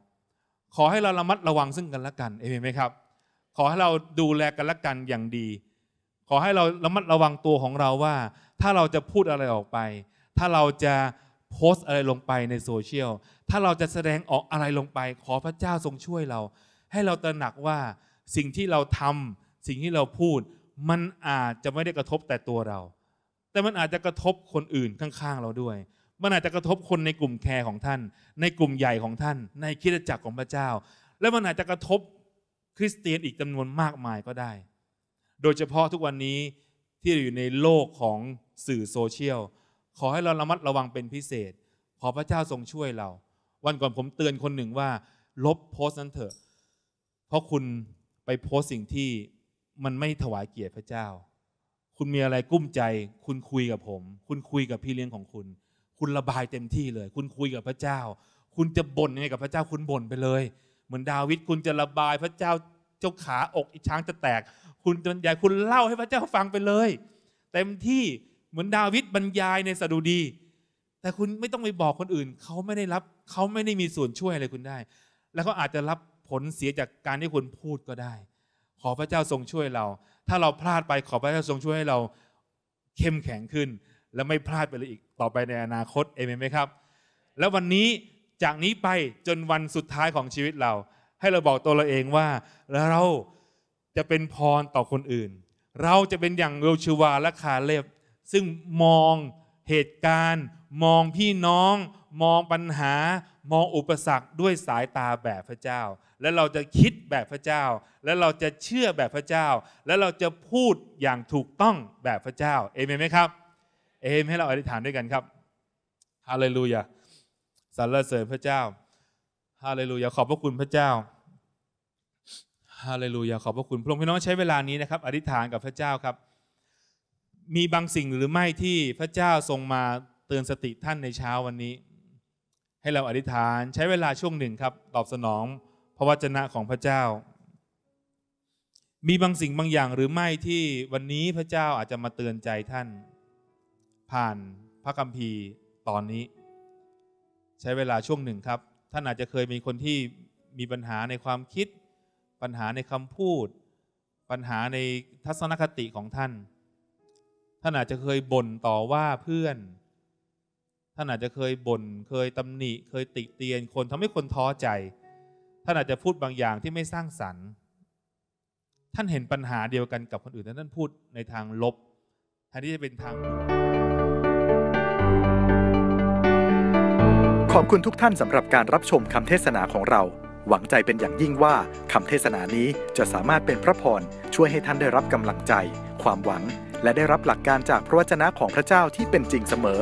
[SPEAKER 1] ขอให้เราระมัดระวังซึ่งกันและกันเอเมนไหมครับ ขอให้เราดูแลกันและกันอย่างดี ขอให้เราระมัดระวังตัวของเราว่า ถ้าเราจะพูดอะไรออกไป ถ้าเราจะโพสต์อะไรลงไปในโซเชียลถ้าเราจะแสดงออกอะไรลงไป ขอพระเจ้าทรงช่วยเรา ให้เราตระหนักว่า สิ่งที่เราทำ สิ่งที่เราพูดมันอาจจะไม่ได้กระทบแต่ตัวเราแต่มันอาจจะกระทบคนอื่นข้างๆ เราด้วย มันอาจจะกระทบคนในกลุ่มแคร์ของท่าน ในกลุ่มใหญ่ของท่าน ในคิดจักรของพระเจ้า และมันอาจจะกระทบคริสเตียนอีกจำนวนมากมายก็ได้ โดยเฉพาะทุกวันนี้ที่อยู่ในโลกของสื่อโซเชียล ขอให้เราระมัดระวังเป็นพิเศษขอพระเจ้าทรงช่วยเรา วันก่อนผมเตือนคนหนึ่งว่าลบโพสต์นั้นเถอะ เพราะคุณไปโพสต์สิ่งที่มันไม่ถวายเกียรติพระเจ้าคุณมีอะไรกุ้มใจ คุณคุยกับผม คุณคุยกับพี่เลี้ยงของคุณ คุณระบายเต็มที่เลย คุณคุยกับพระเจ้า คุณจะบ่นยังไงกับพระเจ้าคุณบ่นไปเลย เหมือนดาวิดคุณจะระบายพระเจ้าเจ้าขาอกอีช้างจะแตก คุณบรรยายคุณเล่าให้พระเจ้าฟังไปเลย เต็มที่เหมือนดาวิดบรรยายในสดุดี แต่คุณไม่ต้องไปบอกคนอื่นเขาไม่ได้รับเขาไม่ได้มีส่วนช่วยอะไรคุณได้ แล้วเขาอาจจะรับผลเสียจากการที่คุณพูดก็ได้ ขอพระเจ้าทรงช่วยเราถ้าเราพลาดไปขอพระเจ้าทรงช่วยให้เราเข้มแข็งขึ้น และไม่พลาดไปเลยอีกต่อไปในอนาคต เอเมนไหมครับ แล้ววันนี้จากนี้ไปจนวันสุดท้ายของชีวิตเรา ให้เราบอกตัวเราเองว่าเราจะเป็นพรต่อคนอื่น เราจะเป็นอย่างเวลชูวาและคาเลบซึ่งมองเหตุการณ์ มองพี่น้องมองปัญหามองอุปสรรคด้วยสายตาแบบพระเจ้า และเราจะคิดแบบพระเจ้า และเราจะเชื่อแบบพระเจ้า และเราจะพูดอย่างถูกต้องแบบพระเจ้า เอเมนไหมครับ เอเมนให้เราอธิษฐานด้วยกันครับฮาเลลูยาสรรเสริญพระเจ้าฮาเลลูยาขอบพระคุณพระเจ้าฮาเลลูยาขอบพระคุณพระองค์พี่น้องใช้เวลานี้นะครับอธิษฐานกับพระเจ้าครับ มีบางสิ่งหรือไม่ที่พระเจ้าทรงมาเตือนสติท่านในเช้าวันนี้ให้เราอธิษฐานใช้เวลาช่วงหนึ่งครับตอบสนอง พระวจนะของพระเจ้า มีบางสิ่งบางอย่างหรือไม่ที่วันนี้พระเจ้าอาจจะมาเตือนใจท่าน ผ่านพระคัมภีร์ ตอนนี้ ใช้เวลาช่วงหนึ่งครับท่านอาจจะเคยมีคนที่มีปัญหาในความคิด ปัญหาในคำพูด ปัญหาในทัศนคติของท่านท่านอาจจะเคยบ่นต่อว่าเพื่อนท่านอาจจะเคยบน่น เคยตำหนิ เคยติเตียนคนทำให้คนท้อใจ ท่านอาจจะพูดบางอย่างที่ไม่สร้างสรรค์ ท่านเห็นปัญหาเดียวกันกับคนอื่นแต่ท่านพูดในทางลบแทนที่จะเป็นทางบวกขอบคุณทุกท่านสำหรับการรับชมคำเทศนาของเรา หวังใจเป็นอย่างยิ่งว่าคำเทศนานี้จะสามารถเป็นพระพร ช่วยให้ท่านได้รับกำลังใจ ความหวัง และได้รับหลักการจากพระวจนะของพระเจ้าที่เป็นจริงเสมอ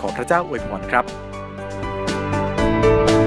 [SPEAKER 1] ขอพระเจ้าอวยพรครับ